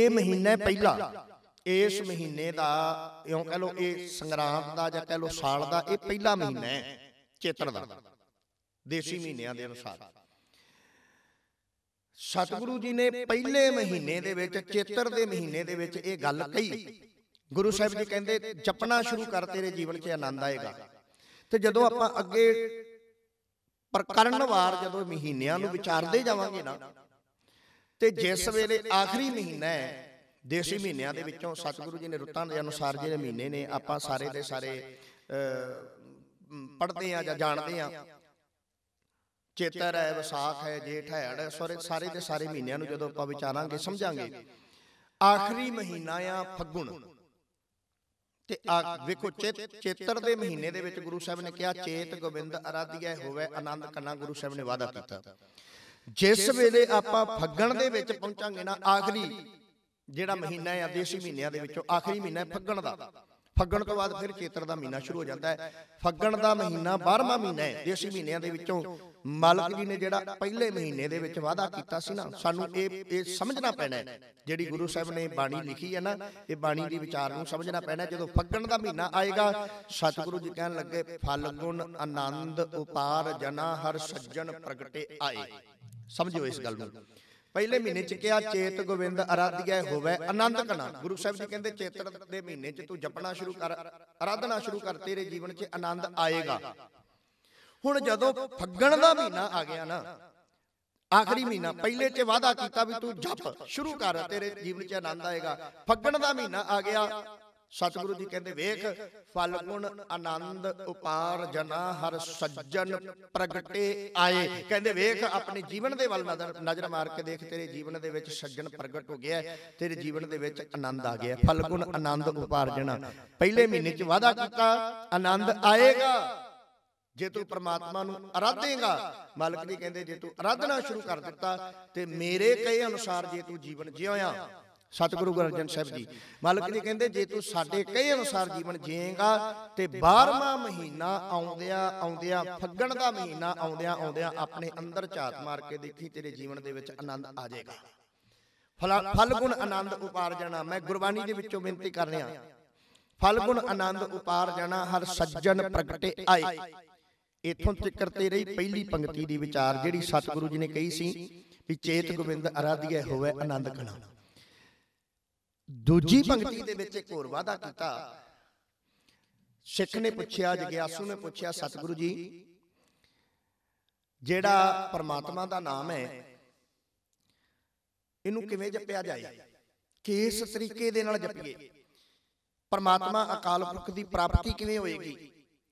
ਇਹ ਮਹੀਨਾ ਪਹਿਲਾ ਇਸ ਮਹੀਨੇ ਦਾ ਇਉਂ ਕਹ ਲੋ ਇਹ ਸੰਗਰਾਮ ਦਾ ਜਾਂ ਕਹ ਲੋ ਸਾਲ ਦਾ ਇਹ ਪਹਿਲਾ ਮਹੀਨਾ ਹੈ ਚੇਤਰ ਦਾ ਦੇਸ਼ੀ ਮਹੀਨਿਆਂ ਦੇ ਅਨੁਸਾਰ ਸਤਿਗੁਰੂ ਜੀ ਨੇ ਪਹਿਲੇ ਮਹੀਨੇ ਦੇ ਵਿੱਚ ਚੇਤਰ ਦੇ ਮਹੀਨੇ ਦੇ ਵਿੱਚ ਇਹ ਗੱਲ ਕਹੀ ਗੁਰੂ ਸਾਹਿਬ ਜੀ ਕਹਿੰਦੇ ਜਪਣਾ ਸ਼ੁਰੂ ਕਰ ਤੇਰੇ ਜੀਵਨ 'ਚ ਆਨੰਦ ਆਏਗਾ ਤੇ ਜਦੋਂ ਆਪਾਂ ਅੱਗੇ ਪ੍ਰਕਰਣਵਾਰ ਜਦੋਂ ਮਹੀਨਿਆਂ ਨੂੰ ਵਿਚਾਰਦੇ ਜਾਵਾਂਗੇ ਨਾ ਤੇ ਜਿਸ ਵੇਲੇ ਆਖਰੀ ਮਹੀਨਾ ਹੈ ਦੇਸੀ ਮਹੀਨਿਆਂ ਦੇ ਵਿੱਚੋਂ ਸਤਿਗੁਰੂ ਜੀ ਨੇ ਰੁੱਤਾਂ ਦੇ ਅਨੁਸਾਰ ਜਿਹੜੇ ਮਹੀਨੇ ਨੇ ਆਪਾਂ ਸਾਰੇ ਦੇ ਸਾਰੇ ਪੜਦੇ ਆ ਜਾਂ ਜਾਣਦੇ ਆ ਚੇਤਰ ਹੈ ਵਿਸਾਖ ਹੈ ਜੇਠ ਹੈ ਅੜ ਸਾਰੇ ਸਾਰੇ ਦੇ ਸਾਰੇ ਮਹੀਨਿਆਂ ਨੂੰ ਜਦੋਂ ਆਪਾਂ ਵਿਚਾਰਾਂਗੇ ਸਮਝਾਂਗੇ ਆਖਰੀ ਮਹੀਨਾ ਆ ਫੱਗਣ ਤੇ ਆ ਵੇਖੋ ਚੇਤ ਚੇਤਰ ਦੇ ਮਹੀਨੇ ਦੇ ਵਿੱਚ ਗੁਰੂ ਸਾਹਿਬ ਨੇ ਕਿਹਾ ਚੇਤ ਗੋਬਿੰਦ ਅਰਾਧਿਆ ਹੋਵੇ ਆਨੰਦ ਕੰਨਾ ਗੁਰੂ ਸਾਹਿਬ ਨੇ ਵਾਅਦਾ ਕੀਤਾ ਜਿਸ ਵੇਲੇ ਆਪਾਂ ਫੱਗਣ ਦੇ ਵਿੱਚ ਪਹੁੰਚਾਂਗੇ ਨਾ ਆਖਰੀ ਜਿਹੜਾ ਮਹੀਨਾ ਹੈ ਦੇਸੀ ਮਹੀਨਿਆਂ ਦੇ ਵਿੱਚੋਂ ਆਖਰੀ ਮਹੀਨਾ ਹੈ ਫੱਗਣ ਦਾ ਫੱਗਣ ਤੋਂ ਬਾਅਦ ਫਿਰ ਚੇਤਰ ਦਾ ਮਹੀਨਾ ਸ਼ੁਰੂ ਹੋ ਜਾਂਦਾ ਹੈ ਫੱਗਣ ਦਾ ਮਹੀਨਾ 12ਵਾਂ ਮਹੀਨਾ ਹੈ ਦੇਸੀ ਮਹੀਨਿਆਂ ਦੇ ਵਿੱਚੋਂ ਮਾਲਕ ਜੀ ਨੇ ਜਿਹੜਾ ਪਹਿਲੇ ਮਹੀਨੇ ਦੇ ਵਿੱਚ ਵਾਅਦਾ ਕੀਤਾ ਸੀ ਨਾ ਸਾਨੂੰ ਇਹ ਇਹ ਸਮਝਣਾ ਪੈਣਾ ਹੈ ਜਿਹੜੀ ਗੁਰੂ ਸਾਹਿਬ ਨੇ ਬਾਣੀ ਲਿਖੀ ਹੈ ਨਾ ਇਹ ਬਾਣੀ ਦੀ ਵਿਚਾਰ ਨੂੰ ਸਮਝਣਾ ਪੈਣਾ ਜਦੋਂ ਫੱਗਣ ਦਾ ਮਹੀਨਾ ਆਏਗਾ ਸਤਿਗੁਰੂ ਜੀ ਕਹਿਣ ਲੱਗੇ ਫਲ ਗੁਣ ਆਨੰਦ ਉਪਾਰ ਜਨਾ ਹਰ ਸੱਜਣ ਪ੍ਰਗਟੇ ਆਏ ਸਮਝਿਓ ਇਸ ਗੱਲ ਨੂੰ ਪਹਿਲੇ ਮਹੀਨੇ ਚ ਕਿਹਾ ਚੇਤ ਗੋਵਿੰਦ ਅਰਾਧਿਆ ਹੋਵੇ ਆਨੰਦ ਕਣਾ ਗੁਰੂ ਸਾਹਿਬ ਜੀ ਕਹਿੰਦੇ ਚੇਤਰ ਦੇ ਮਹੀਨੇ ਚ ਤੂੰ ਜਪਣਾ ਸ਼ੁਰੂ ਕਰ ਅਰਾਧਨਾ ਸ਼ੁਰੂ ਕਰ ਤੇਰੇ ਜੀਵਨ ਚ ਆਨੰਦ ਆਏਗਾ ਹੁਣ ਜਦੋਂ ਫੱਗਣ ਦਾ ਮਹੀਨਾ ਆ ਗਿਆ ਨਾ ਆਖਰੀ ਮਹੀਨਾ ਪਹਿਲੇ 'ਚ ਵਾਦਾ ਕੀਤਾ ਵੀ ਤੂੰ ਜਪ ਸ਼ੁਰੂ ਕਰ ਤੇਰੇ ਜੀਵਨ 'ਚ ਆਨੰਦ ਆਏਗਾ ਫੱਗਣ ਦਾ ਮਹੀਨਾ ਆ ਗਿਆ ਸਤਿਗੁਰੂ ਜੀ ਕਹਿੰਦੇ ਵੇਖ ਫਲਗੁਣ ਆਨੰਦ ਉਪਾਰ ਜਨਾ ਹਰ ਸੱਜਣ ਪ੍ਰਗਟੇ ਆਏ ਕਹਿੰਦੇ ਵੇਖ ਆਪਣੇ ਜੀਵਨ ਦੇ ਵੱਲ ਨਜ਼ਰ ਮਾਰ ਕੇ ਦੇਖ ਤੇਰੇ ਜੀਵਨ ਦੇ ਵਿੱਚ ਸੱਜਣ ਪ੍ਰਗਟ ਹੋ ਗਿਆ ਤੇਰੇ ਜੀਵਨ ਦੇ ਵਿੱਚ ਆਨੰਦ ਆ ਗਿਆ ਫਲਗੁਣ ਆਨੰਦ ਉਪਾਰ ਜਨਾ ਪਹਿਲੇ ਮਹੀਨੇ 'ਚ ਵਾਦਾ ਕੀਤਾ ਆਨੰਦ ਆਏਗਾ ਜੇ ਤੂੰ ਪ੍ਰਮਾਤਮਾ ਨੂੰ ਅਰਾਧੇਗਾ ਮਾਲਕ ਜੀ ਕਹਿੰਦੇ ਜੇ ਤੂੰ ਅਰਾਧਨਾ ਸ਼ੁਰੂ ਕਰ ਦਿੱਤਾ ਤੇ ਮੇਰੇ ਕਹੇ ਅਨੁਸਾਰ ਜੇ ਤੂੰ ਜੀਵਨ ਜਿਉਂਿਆ ਸਤਿਗੁਰੂ ਗੁਰਜਨ ਸਾਹਿਬ ਜੀ ਮਾਲਕ ਜੀ ਕਹਿੰਦੇ ਜੇ ਤੂੰ ਸਾਡੇ ਕਹੇ ਅਨੁਸਾਰ ਜੀਵਨ ਜੀਏਗਾ ਤੇ 12ਵਾਂ ਮਹੀਨਾ ਆਉਂਦਿਆਂ ਆਉਂਦਿਆਂ ਫੱਗਣ ਦਾ ਮਹੀਨਾ ਆਉਂਦਿਆਂ ਆਉਂਦਿਆਂ ਆਪਣੇ ਅੰਦਰ ਝਾਤ ਮਾਰ ਕੇ ਦੇਖੀ ਤੇਰੇ ਜੀਵਨ ਦੇ ਵਿੱਚ ਆਨੰਦ ਆ ਜਾਏਗਾ ਫਲ ਗੁਣ ਆਨੰਦ ਉਪਾਰ ਜਾਣਾ ਮੈਂ ਗੁਰਬਾਣੀ ਦੇ ਵਿੱਚੋਂ ਬੇਨਤੀ ਕਰ ਰਿਹਾ ਫਲ ਗੁਣ ਆਨੰਦ ਉਪਾਰ ਜਾਣਾ ਹਰ ਸੱਜਣ ਪ੍ਰਗਟੇ ਆਏ ਇਥੋਂ ਤੱਕ ਤੇ ਰਹੀ ਪਹਿਲੀ ਪੰਕਤੀ ਦੀ ਵਿਚਾਰ ਜਿਹੜੀ ਸਤਿਗੁਰੂ ਜੀ ਨੇ ਕਹੀ ਸੀ ਵੀ ਚੇਤ ਗੋਬਿੰਦ ਅਰਾਧਿਆ ਹੋਵੇ ਆਨੰਦ ਖਣਾ ਦੂਜੀ ਪੰਕਤੀ ਦੇ ਵਿੱਚ ਇੱਕ ਹੋਰ ਵਾਅਦਾ ਕੀਤਾ ਸਿੱਖ ਨੇ ਪੁੱਛਿਆ ਜਗਿਆਸੂ ਨੇ ਪੁੱਛਿਆ ਸਤਿਗੁਰੂ ਜੀ ਜਿਹੜਾ ਪਰਮਾਤਮਾ ਦਾ ਨਾਮ ਹੈ ਇਹਨੂੰ ਕਿਵੇਂ ਜਪਿਆ ਜਾਏ ਕਿਸ ਤਰੀਕੇ ਦੇ ਨਾਲ ਜਪੀਏ ਪਰਮਾਤਮਾ ਅਕਾਲ ਪੁਰਖ ਦੀ ਪ੍ਰਾਪਤੀ ਕਿਵੇਂ ਹੋਏਗੀ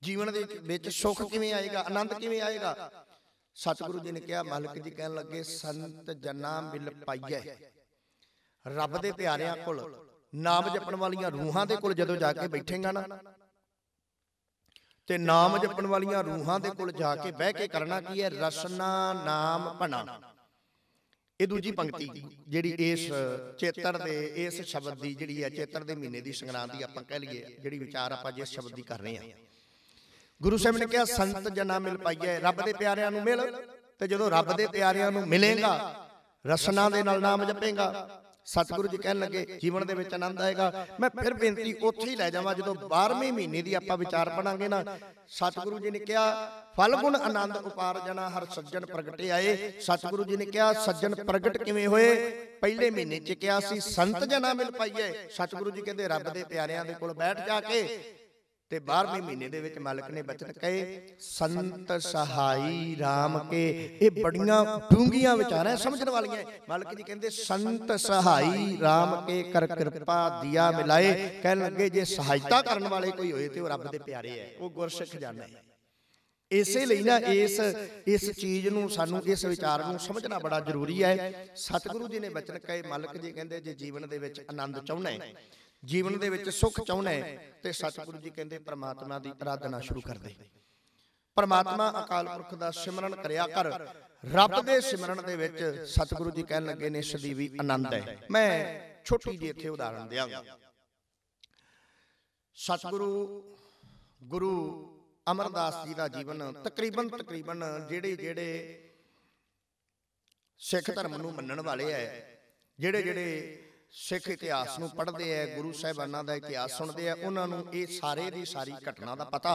ਜੀਵਨ ਦੇ ਵਿੱਚ ਸੁੱਖ ਕਿਵੇਂ ਆਏਗਾ ਆਨੰਦ ਕਿਵੇਂ ਆਏਗਾ ਸਤਿਗੁਰੂ ਜੀ ਨੇ ਕਿਹਾ ਮਾਲਕ ਜੀ ਕਹਿਣ ਲੱਗੇ ਸੰਤ ਜਨਾ ਮਿਲ ਪਾਈਐ ਰੱਬ ਦੇ ਪਿਆਰਿਆਂ ਕੋਲ ਨਾਮ ਜਪਣ ਵਾਲੀਆਂ ਰੂਹਾਂ ਦੇ ਕੋਲ ਜਦੋਂ ਜਾ ਕੇ ਬੈਠੇਗਾ ਨਾ ਤੇ ਨਾਮ ਜਪਣ ਵਾਲੀਆਂ ਰੂਹਾਂ ਦੇ ਕੋਲ ਜਾ ਕੇ ਬਹਿ ਕੇ ਕਰਨਾ ਕੀ ਹੈ ਰਸਨਾ ਨਾਮ ਭਣਾ ਇਹ ਦੂਜੀ ਪੰਕਤੀ ਜਿਹੜੀ ਇਸ ਚੇਤਰ ਦੇ ਇਸ ਸ਼ਬਦ ਦੀ ਜਿਹੜੀ ਹੈ ਚੇਤਰ ਦੇ ਮਹੀਨੇ ਦੀ ਸੰਗਰਾਂਦ ਦੀ ਆਪਾਂ ਕਹਿ ਲਈਏ ਜਿਹੜੀ ਵਿਚਾਰ ਆਪਾਂ ਜਿਸ ਸ਼ਬਦ ਦੀ ਕਰ ਰਹੇ ਹਾਂ ਗੁਰੂ ਸਾਹਿਬ ਨੇ ਕਿਹਾ ਸੰਤ ਜਨਾ ਮਿਲ ਪਾਈਏ ਰੱਬ ਦੇ ਪਿਆਰਿਆਂ ਨੂੰ ਮਿਲ ਤੇ ਜਦੋਂ ਰੱਬ ਦੇ ਪਿਆਰਿਆਂ ਨੂੰ ਮਿਲੇਗਾ ਰਸਨਾ ਦੇ ਨਾਲ ਨਾਮ ਜਪੇਗਾ ਸਤਿਗੁਰੂ ਜੀ ਕਹਿਣ ਲੱਗੇ ਜੀਵਨ ਦੇ ਵਿੱਚ ਆਨੰਦ ਆਏਗਾ ਮੈਂ ਫਿਰ ਬੇਨਤੀ ਉੱਥੇ ਹੀ ਲੈ ਜਾਵਾਂ ਜਦੋਂ 12ਵੇਂ ਮਹੀਨੇ ਦੀ ਆਪਾਂ ਵਿਚਾਰ ਪੜਾਂਗੇ ਨਾ ਸਤਿਗੁਰੂ ਜੀ ਨੇ ਕਿਹਾ ਫਲਗੁਣ ਆਨੰਦ ਉਪਾਰਜਨਾ ਹਰ ਸੱਜਣ ਪ੍ਰਗਟੇ ਆਏ ਸਤਿਗੁਰੂ ਜੀ ਨੇ ਕਿਹਾ ਸੱਜਣ ਪ੍ਰਗਟ ਕਿਵੇਂ ਹੋਏ ਪਹਿਲੇ ਮਹੀਨੇ 'ਚ ਕਿਹਾ ਸੀ ਸੰਤ ਜਨਾ ਮਿਲ ਪਾਈਏ ਸਤਿਗੁਰੂ ਜੀ ਕਹਿੰਦੇ ਰੱਬ ਦੇ ਪਿਆਰਿਆਂ ਦੇ ਕੋਲ ਬੈਠ ਜਾ ਕੇ ਤੇ 12ਵੇਂ ਮਹੀਨੇ ਦੇ ਵਿੱਚ ਮਾਲਕ ਨੇ ਬਚਨ ਕਹੇ ਸੰਤ ਸਹਾਈ RAM ਕੇ ਇਹ ਬੜੀਆਂ ਡੂੰਗੀਆਂ ਵਿਚਾਰਾਂ ਸਮਝਣ ਵਾਲੀਆਂ ਮਾਲਕ ਜੀ ਕਹਿੰਦੇ ਸੰਤ ਸਹਾਈ RAM ਕੇ ਕਰ ਕਿਰਪਾ ਦਿਆ ਮਿਲਾਏ ਕਹਿਣ ਲੱਗੇ ਜੇ ਸਹਾਇਤਾ ਕਰਨ ਵਾਲੇ ਕੋਈ ਹੋਏ ਤੇ ਉਹ ਰੱਬ ਦੇ ਪਿਆਰੇ ਹੈ ਉਹ ਗੁਰਸਿੱਖ ਜਾਣਾ ਹੈ ਇਸੇ ਲਈ ਨਾ ਇਸ ਇਸ ਚੀਜ਼ ਨੂੰ ਸਾਨੂੰ ਇਸ ਵਿਚਾਰ ਨੂੰ ਸਮਝਣਾ ਬੜਾ ਜ਼ਰੂਰੀ ਹੈ ਸਤਿਗੁਰੂ ਜੀ ਨੇ ਬਚਨ ਕਹੇ ਮਾਲਕ ਜੀ ਕਹਿੰਦੇ ਜੇ ਜੀਵਨ ਦੇ ਵਿੱਚ ਆਨੰਦ ਚਾਹਣਾ ਹੈ ਜੀਵਨ ਦੇ ਵਿੱਚ ਸੁੱਖ ਚਾਹੁੰਦਾ ਹੈ ਤੇ ਸਤਿਗੁਰੂ ਜੀ ਕਹਿੰਦੇ ਪ੍ਰਮਾਤਮਾ ਦੀ ਅਰਾਧਨਾ ਸ਼ੁਰੂ ਕਰ ਦੇ ਪ੍ਰਮਾਤਮਾ ਅਕਾਲ ਪੁਰਖ ਦਾ ਸਿਮਰਨ ਕਰਿਆ ਕਰ ਰੱਬ ਦੇ ਸਿਮਰਨ ਦੇ ਵਿੱਚ ਸਤਿਗੁਰੂ ਜੀ ਕਹਿਣ ਲੱਗੇ ਨੇ ਸਦੀਵੀ ਆਨੰਦ ਹੈ ਮੈਂ ਛੋਟੀ ਜਿਹੀ ਇੱਥੇ ਉਦਾਹਰਣ ਦਿਆਂਗਾ ਸਤਿਗੁਰੂ ਗੁਰੂ ਅਮਰਦਾਸ ਜੀ ਦਾ ਜੀਵਨ ਤਕਰੀਬਨ ਤਕਰੀਬਨ ਜਿਹੜੇ ਜਿਹੜੇ ਸਿੱਖ ਧਰਮ ਨੂੰ ਮੰਨਣ ਵਾਲੇ ਐ ਜਿਹੜੇ ਜਿਹੜੇ ਸਿੱਖ ਇਤਿਹਾਸ ਨੂੰ ਪੜ੍ਹਦੇ ਆ ਗੁਰੂ ਸਾਹਿਬਾਨਾਂ ਦਾ ਇਤਿਹਾਸ ਸੁਣਦੇ ਆ ਉਹਨਾਂ ਨੂੰ ਇਹ ਸਾਰੇ ਦੀ ਸਾਰੀ ਘਟਨਾ ਦਾ ਪਤਾ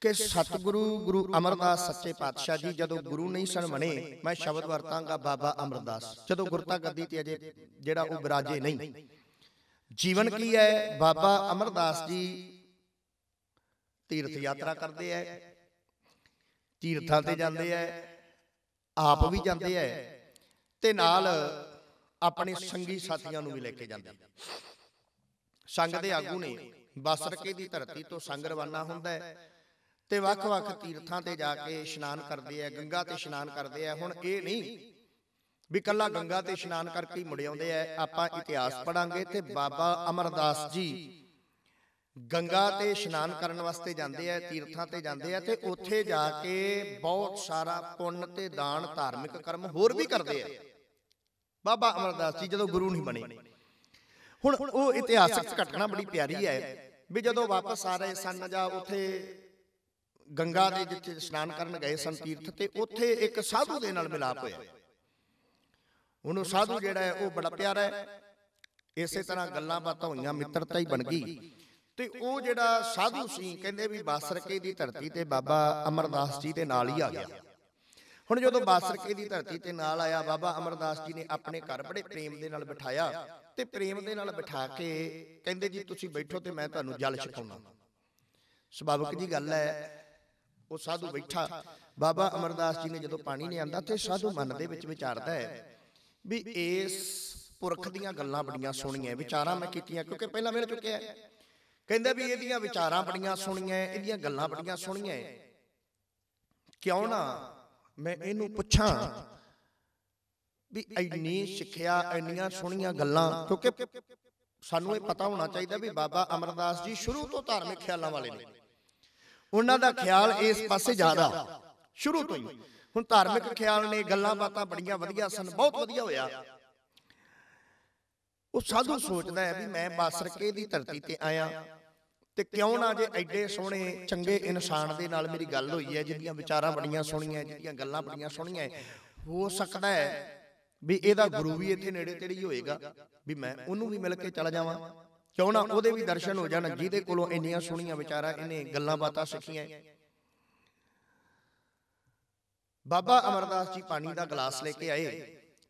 ਕਿ ਸਤਿਗੁਰੂ ਗੁਰੂ ਅਮਰਦਾਸ ਸੱਚੇ ਪਾਤਸ਼ਾਹ ਜੀ ਜਦੋਂ ਗੁਰੂ ਨਹੀਂ ਸਨ ਬਣੇ ਮੈਂ ਸ਼ਬਦ ਵਰਤਾਂਗਾ ਬਾਬਾ ਅਮਰਦਾਸ ਜਦੋਂ ਗੁਰਤਾ ਗੱਦੀ ਤੇ ਅਜੇ ਜਿਹੜਾ ਉਹ ਬਿਰਾਜੇ ਨਹੀਂ ਜੀਵਨ ਕੀ ਹੈ ਬਾਬਾ ਅਮਰਦਾਸ ਜੀ ਤੀਰਥ ਯਾਤਰਾ ਕਰਦੇ ਐ ਤੀਰਥਾਂ ਤੇ ਜਾਂਦੇ ਐ ਆਪ ਵੀ ਜਾਂਦੇ ਐ ਤੇ ਨਾਲ ਆਪਣੇ ਸੰਗੀ ਸਾਥੀਆਂ ਨੂੰ ਵੀ ਲੈ ਕੇ ਜਾਂਦੇ ਸੰਗ ਦੇ ਆਗੂ ਨੇ ਬਸਰਕੇ ਦੀ ਧਰਤੀ ਤੋਂ ਸੰਗ ਰਵਾਨਾ ਹੁੰਦਾ ਹੈ ਤੇ ਵੱਖ-ਵੱਖ ਤੀਰਥਾਂ ਤੇ ਜਾ ਕੇ ਇਸ਼ਨਾਨ ਕਰਦੇ ਆ ਗੰਗਾ ਤੇ ਇਸ਼ਨਾਨ ਕਰਦੇ ਆ ਹੁਣ ਇਹ ਨਹੀਂ ਵੀ ਕੱਲਾ ਗੰਗਾ ਤੇ ਇਸ਼ਨਾਨ ਕਰਕੇ ਹੀ ਮੁੜ ਆਉਂਦੇ ਆ ਆਪਾਂ ਇਤਿਹਾਸ ਪੜਾਂਗੇ ਤੇ ਬਾਬਾ ਅਮਰਦਾਸ ਜੀ ਗੰਗਾ ਤੇ ਇਸ਼ਨਾਨ ਕਰਨ ਵਾਸਤੇ ਜਾਂਦੇ ਆ ਤੀਰਥਾਂ ਤੇ ਜਾਂਦੇ ਆ ਤੇ ਉੱਥੇ ਜਾ ਕੇ ਬਹੁਤ ਸਾਰਾ ਪੁੰਨ ਤੇ ਦਾਨ ਧਾਰਮਿਕ ਕਰਮ ਹੋਰ ਵੀ ਕਰਦੇ ਆ ਬਾਬਾ ਅਮਰਦਾਸ ਜੀ ਜਦੋਂ ਗੁਰੂ ਨਹੀਂ ਬਣੇ ਹੁਣ ਉਹ ਇਤਿਹਾਸਿਕ ਘਟਨਾ ਬੜੀ ਪਿਆਰੀ ਹੈ ਵੀ ਜਦੋਂ ਵਾਪਸ ਆ ਰਹੇ ਸਨ ਜਾਂ ਉਥੇ ਗੰਗਾ ਦੇ ਜਿੱਥੇ ਇਸ਼ਨਾਨ ਕਰਨ ਗਏ ਸਨ ਤੀਰਥ ਤੇ ਉੱਥੇ ਇੱਕ ਸਾਧੂ ਦੇ ਨਾਲ ਮਿਲਾਪ ਹੋਇਆ ਉਹਨੂੰ ਸਾਧੂ ਜਿਹੜਾ ਹੈ ਉਹ ਬੜਾ ਪਿਆਰਾ ਹੈ ਇਸੇ ਤਰ੍ਹਾਂ ਗੱਲਾਂ ਬਾਤਾਂ ਹੋਈਆਂ ਮਿੱਤਰਤਾ ਹੀ ਬਣ ਗਈ ਤੇ ਉਹ ਜਿਹੜਾ ਸਾਧੂ ਸੀ ਕਹਿੰਦੇ ਵੀ ਬਾਸਰਕੇ ਦੀ ਧਰਤੀ ਤੇ ਬਾਬਾ ਅਮਰਦਾਸ ਜੀ ਦੇ ਨਾਲ ਹੀ ਆ ਗਿਆ ਹੁਣ ਜਦੋਂ ਬਾਸਰਕੇ ਦੀ ਧਰਤੀ ਤੇ ਨਾਲ ਆਇਆ ਬਾਬਾ ਅਮਰਦਾਸ ਜੀ ਨੇ ਆਪਣੇ ਘਰ ਬੜੇ ਪ੍ਰੇਮ ਦੇ ਨਾਲ ਬਿਠਾਇਆ ਤੇ ਪ੍ਰੇਮ ਦੇ ਨਾਲ ਬਿਠਾ ਕੇ ਕਹਿੰਦੇ ਜੀ ਤੁਸੀਂ ਬੈਠੋ ਤੇ ਮੈਂ ਤੁਹਾਨੂੰ ਜਲ ਛਕਾਉਣਾ ਸੁਭਾਵਕ ਜੀ ਗੱਲ ਹੈ ਉਹ ਸਾਧੂ ਬੈਠਾ ਬਾਬਾ ਅਮਰਦਾਸ ਜੀ ਨੇ ਜਦੋਂ ਪਾਣੀ ਆਂਦਾ ਤੇ ਸਾਧੂ ਮਨ ਦੇ ਵਿੱਚ ਵਿਚਾਰਦਾ ਹੈ ਵੀ ਇਸ ਪੁਰਖ ਦੀਆਂ ਗੱਲਾਂ ਬੜੀਆਂ ਸੋਹਣੀਆਂ ਵਿਚਾਰਾਂ ਮੈਂ ਕੀਤੀਆਂ ਕਿਉਂਕਿ ਪਹਿਲਾਂ ਮਿਲ ਚੁੱਕਿਆ ਕਹਿੰਦਾ ਵੀ ਇਹਦੀਆਂ ਵਿਚਾਰਾਂ ਬੜੀਆਂ ਸੋਹਣੀਆਂ ਇਹਦੀਆਂ ਗੱਲਾਂ ਬੜੀਆਂ ਸੋਹਣੀਆਂ ਕਿਉਂ ਨਾ ਮੈਂ ਇਹਨੂੰ ਪੁੱਛਾਂ ਵੀ ਇੰਨੀ ਸਿੱਖਿਆ ਇੰਨੀਆਂ ਸੁਣੀਆਂ ਗੱਲਾਂ ਕਿਉਂਕਿ ਸਾਨੂੰ ਇਹ ਪਤਾ ਹੋਣਾ ਚਾਹੀਦਾ ਵੀ ਬਾਬਾ ਅਮਰਦਾਸ ਜੀ ਸ਼ੁਰੂ ਤੋਂ ਧਾਰਮਿਕ ਖਿਆਲਾਂ ਵਾਲੇ ਨੇ ਉਹਨਾਂ ਦਾ ਖਿਆਲ ਇਸ ਪਾਸੇ ਜ਼ਿਆਦਾ ਸ਼ੁਰੂ ਤੋਂ ਹੀ ਹੁਣ ਧਾਰਮਿਕ ਖਿਆਲ ਨੇ ਗੱਲਾਂ ਬਾਤਾਂ ਬੜੀਆਂ ਵਧੀਆ ਸਨ ਬਹੁਤ ਵਧੀਆ ਹੋਇਆ ਉਹ ਸਾਧੂ ਸੋਚਦਾ ਹੈ ਵੀ ਮੈਂ ਬਾਸਰਕੇ ਦੀ ਧਰਤੀ ਤੇ ਆਇਆ ਤੇ ਕਿਉਂ ਨਾ ਜੇ ਐਡੇ ਸੋਹਣੇ ਚੰਗੇ ਇਨਸਾਨ ਦੇ ਨਾਲ ਮੇਰੀ ਗੱਲ ਹੋਈ ਹੈ ਜਿਹਦੀਆਂ ਵਿਚਾਰਾਂ ਬੜੀਆਂ ਸੋਹਣੀਆਂ ਜਿਹਦੀਆਂ ਗੱਲਾਂ ਬੜੀਆਂ ਸੋਹਣੀਆਂ ਹੋ ਸਕਦਾ ਹੈ ਵੀ ਇਹਦਾ ਗੁਰੂ ਵੀ ਇੱਥੇ ਨੇੜੇ ਤੇੜੇ ਹੀ ਹੋਏਗਾ ਵੀ ਮੈਂ ਉਹਨੂੰ ਵੀ ਮਿਲ ਕੇ ਚਲਾ ਜਾਵਾਂ ਕਿਉਂ ਨਾ ਉਹਦੇ ਵੀ ਦਰਸ਼ਨ ਹੋ ਜਾਣ ਜਿਹਦੇ ਕੋਲੋਂ ਇੰਨੀਆਂ ਸੋਹਣੀਆਂ ਵਿਚਾਰਾਂ ਇਹਨੇ ਗੱਲਾਂ ਬਾਤਾਂ ਸਿੱਖੀਆਂ ਬਾਬਾ ਅਮਰਦਾਸ ਜੀ ਪਾਣੀ ਦਾ ਗਲਾਸ ਲੈ ਕੇ ਆਏ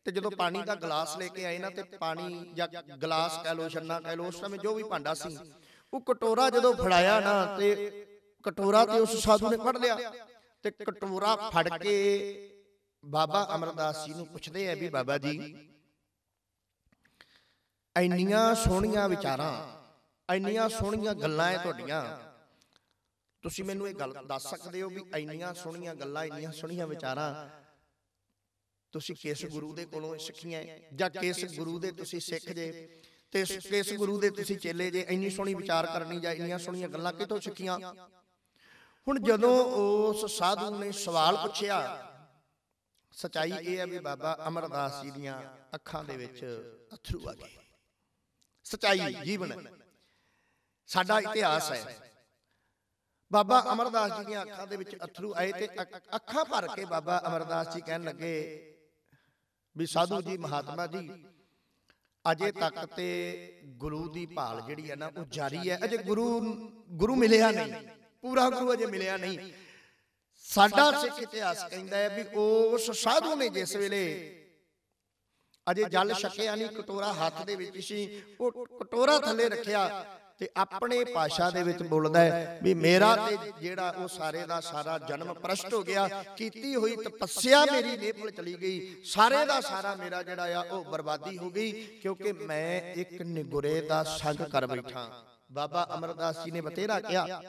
ਤੇ ਜਦੋਂ ਪਾਣੀ ਦਾ ਗਲਾਸ ਲੈ ਕੇ ਆਏ ਨਾ ਤੇ ਪਾਣੀ ਜਾਂ ਗਲਾਸ ਕਹਿ ਲੋ ਛੰਨਾ ਕਹਿ ਲੋ ਉਸ ਸਮੇਂ ਜੋ ਵੀ ਭਾਂਡਾ ਸੀ ਉਹ ਕਟੋਰਾ ਜਦੋਂ ਫੜਾਇਆ ਨਾ ਤੇ ਕਟੋਰਾ ਤੇ ਉਸ ਸਾਧੂ ਨੇ ਫੜ ਲਿਆ ਤੇ ਕਟੋਰਾ ਫੜ ਕੇ ਬਾਬਾ ਅਮਰਦਾਸ ਜੀ ਨੂੰ ਪੁੱਛਦੇ ਆ ਵੀ ਬਾਬਾ ਜੀ ਇੰਨੀਆਂ ਸੋਹਣੀਆਂ ਵਿਚਾਰਾਂ ਇੰਨੀਆਂ ਸੋਹਣੀਆਂ ਗੱਲਾਂ ਐ ਤੁਹਾਡੀਆਂ ਤੁਸੀਂ ਮੈਨੂੰ ਇਹ ਗੱਲ ਦੱਸ ਸਕਦੇ ਹੋ ਵੀ ਇੰਨੀਆਂ ਸੋਹਣੀਆਂ ਗੱਲਾਂ ਇੰਨੀਆਂ ਸੋਹਣੀਆਂ ਵਿਚਾਰਾਂ ਤੁਸੀਂ ਕਿਸ ਗੁਰੂ ਦੇ ਕੋਲੋਂ ਸਿੱਖੀਆਂ ਜਾਂ ਕਿਸ ਗੁਰੂ ਦੇ ਤੁਸੀਂ ਸਿੱਖ ਜੇ ਤੇ ਇਸ ਗੁਰੂ ਦੇ ਤੁਸੀਂ ਚੇਲੇ ਜੇ ਇੰਨੀ ਸੋਹਣੀ ਵਿਚਾਰ ਕਰਨੀ ਜਾਂ ਇੰਨੀਆਂ ਸੋਹਣੀਆਂ ਗੱਲਾਂ ਕਿਤੋਂ ਸਿੱਖੀਆਂ ਹੁਣ ਜਦੋਂ ਉਸ ਸਾਧੂ ਨੇ ਸਵਾਲ ਪੁੱਛਿਆ ਸਚਾਈ ਇਹ ਹੈ ਵੀ ਬਾਬਾ ਅਮਰਦਾਸ ਜੀ ਦੀਆਂ ਅੱਖਾਂ ਦੇ ਵਿੱਚ ਅਥਰੂ ਆ ਗਏ ਸਚਾਈ ਜੀਵਨ ਸਾਡਾ ਇਤਿਹਾਸ ਹੈ ਬਾਬਾ ਅਮਰਦਾਸ ਜੀ ਦੀਆਂ ਅੱਖਾਂ ਦੇ ਵਿੱਚ ਅਥਰੂ ਆਏ ਤੇ ਅੱਖਾਂ ਭਰ ਕੇ ਬਾਬਾ ਅਮਰਦਾਸ ਜੀ ਕਹਿਣ ਲੱਗੇ ਵੀ ਸਾਧੂ ਜੀ ਮਹਾਤਮਾ ਜੀ ਅਜੇ ਤੱਕ ਤੇ ਗੁਰੂ ਦੀ ਭਾਲ ਜਿਹੜੀ ਹੈ ਨਾ ਉਹ ਜਾਰੀ ਹੈ ਅਜੇ ਗੁਰੂ ਗੁਰੂ ਮਿਲਿਆ ਨਹੀਂ ਪੂਰਾ ਗੁਰੂ ਅਜੇ ਮਿਲਿਆ ਨਹੀਂ ਸਾਡਾ ਸਿੱਖ ਇਤਿਹਾਸ ਕਹਿੰਦਾ ਹੈ ਵੀ ਉਸ ਸਾਧੂ ਨੇ ਜਿਸ ਵੇਲੇ ਅਜੇ ਜਲ ਛਕਿਆ ਨਹੀਂ ਕਟੋਰਾ ਹੱਥ ਦੇ ਵਿੱਚ ਸੀ ਉਹ ਕਟੋਰਾ ਥੱਲੇ ਰੱਖਿਆ ਤੇ ਆਪਣੇ ਭਾਸ਼ਾ ਦੇ ਵਿੱਚ ਬੋਲਦਾ ਹੈ ਵੀ ਮੇਰਾ ਤੇ ਜਿਹੜਾ ਉਹ ਸਾਰੇ ਦਾ ਸਾਰਾ ਜਨਮ ਪ੍ਰਸ਼ਟ ਹੋ ਗਿਆ ਕੀਤੀ ਹੋਈ ਤਪੱਸਿਆ ਮੇਰੀ ਨੇਪਲ ਚਲੀ ਗਈ ਸਾਰੇ ਦਾ ਸਾਰਾ ਮੇਰਾ ਜਿਹੜਾ ਆ ਉਹ ਬਰਬਾਦੀ ਹੋ ਗਈ ਕਿਉਂਕਿ ਮੈਂ ਇੱਕ ਨਿਗੁਰੇ ਦਾ ਸੰਗ ਕਰ ਬੈਠਾ ਬਾਬਾ ਅਮਰਦਾਸ ਜੀ ਨੇ ਬਤੇਰਾ ਕਿਹਾ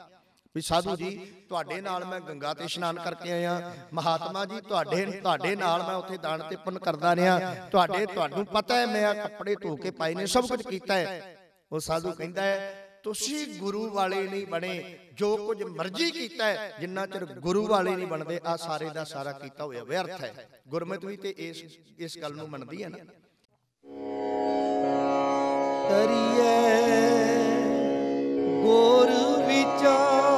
ਵੀ ਸਾਧੂ ਜੀ ਤੁਹਾਡੇ ਨਾਲ ਮੈਂ ਗੰਗਾ ਤੇ ਇਸ਼ਨਾਨ ਕਰਕੇ ਆਇਆ ਮਹਾਤਮਾ ਜੀ ਤੁਹਾਡੇ ਤੁਹਾਡੇ ਨਾਲ ਮੈਂ ਉੱਥੇ ਦਾਨ ਤੇ ਪੁੰਨ ਕਰਦਾ ਰਿਹਾ ਤੁਹਾਡੇ ਤੁਹਾਨੂੰ ਪਤਾ ਹੈ ਮੈਂ ਕੱਪੜੇ ਧੋ ਕੇ ਪਾਏ ਨੇ ਸਭ ਕੁਝ ਕੀਤਾ ਹੈ ਉਹ ਸਾਧੂ ਕਹਿੰਦਾ ਹੈ ਤੁਸੀਂ ਗੁਰੂ ਵਾਲੇ ਨਹੀਂ ਬਣੇ ਜੋ ਕੁਝ ਮਰਜ਼ੀ ਕੀਤਾ ਜਿੰਨਾ ਚਿਰ ਗੁਰੂ ਵਾਲੇ ਨਹੀਂ ਬਣਦੇ ਆ ਸਾਰੇ ਦਾ ਸਾਰਾ ਕੀਤਾ ਹੋਇਆ ਵਿਅਰਥ ਹੈ ਗੁਰਮਤਿ ਵੀ ਤੇ ਇਸ ਇਸ ਗੱਲ ਨੂੰ ਮੰਨਦੀ ਹੈ ਨਾ ਕਰੀਏ ਗੁਰ ਵਿਚਾਰ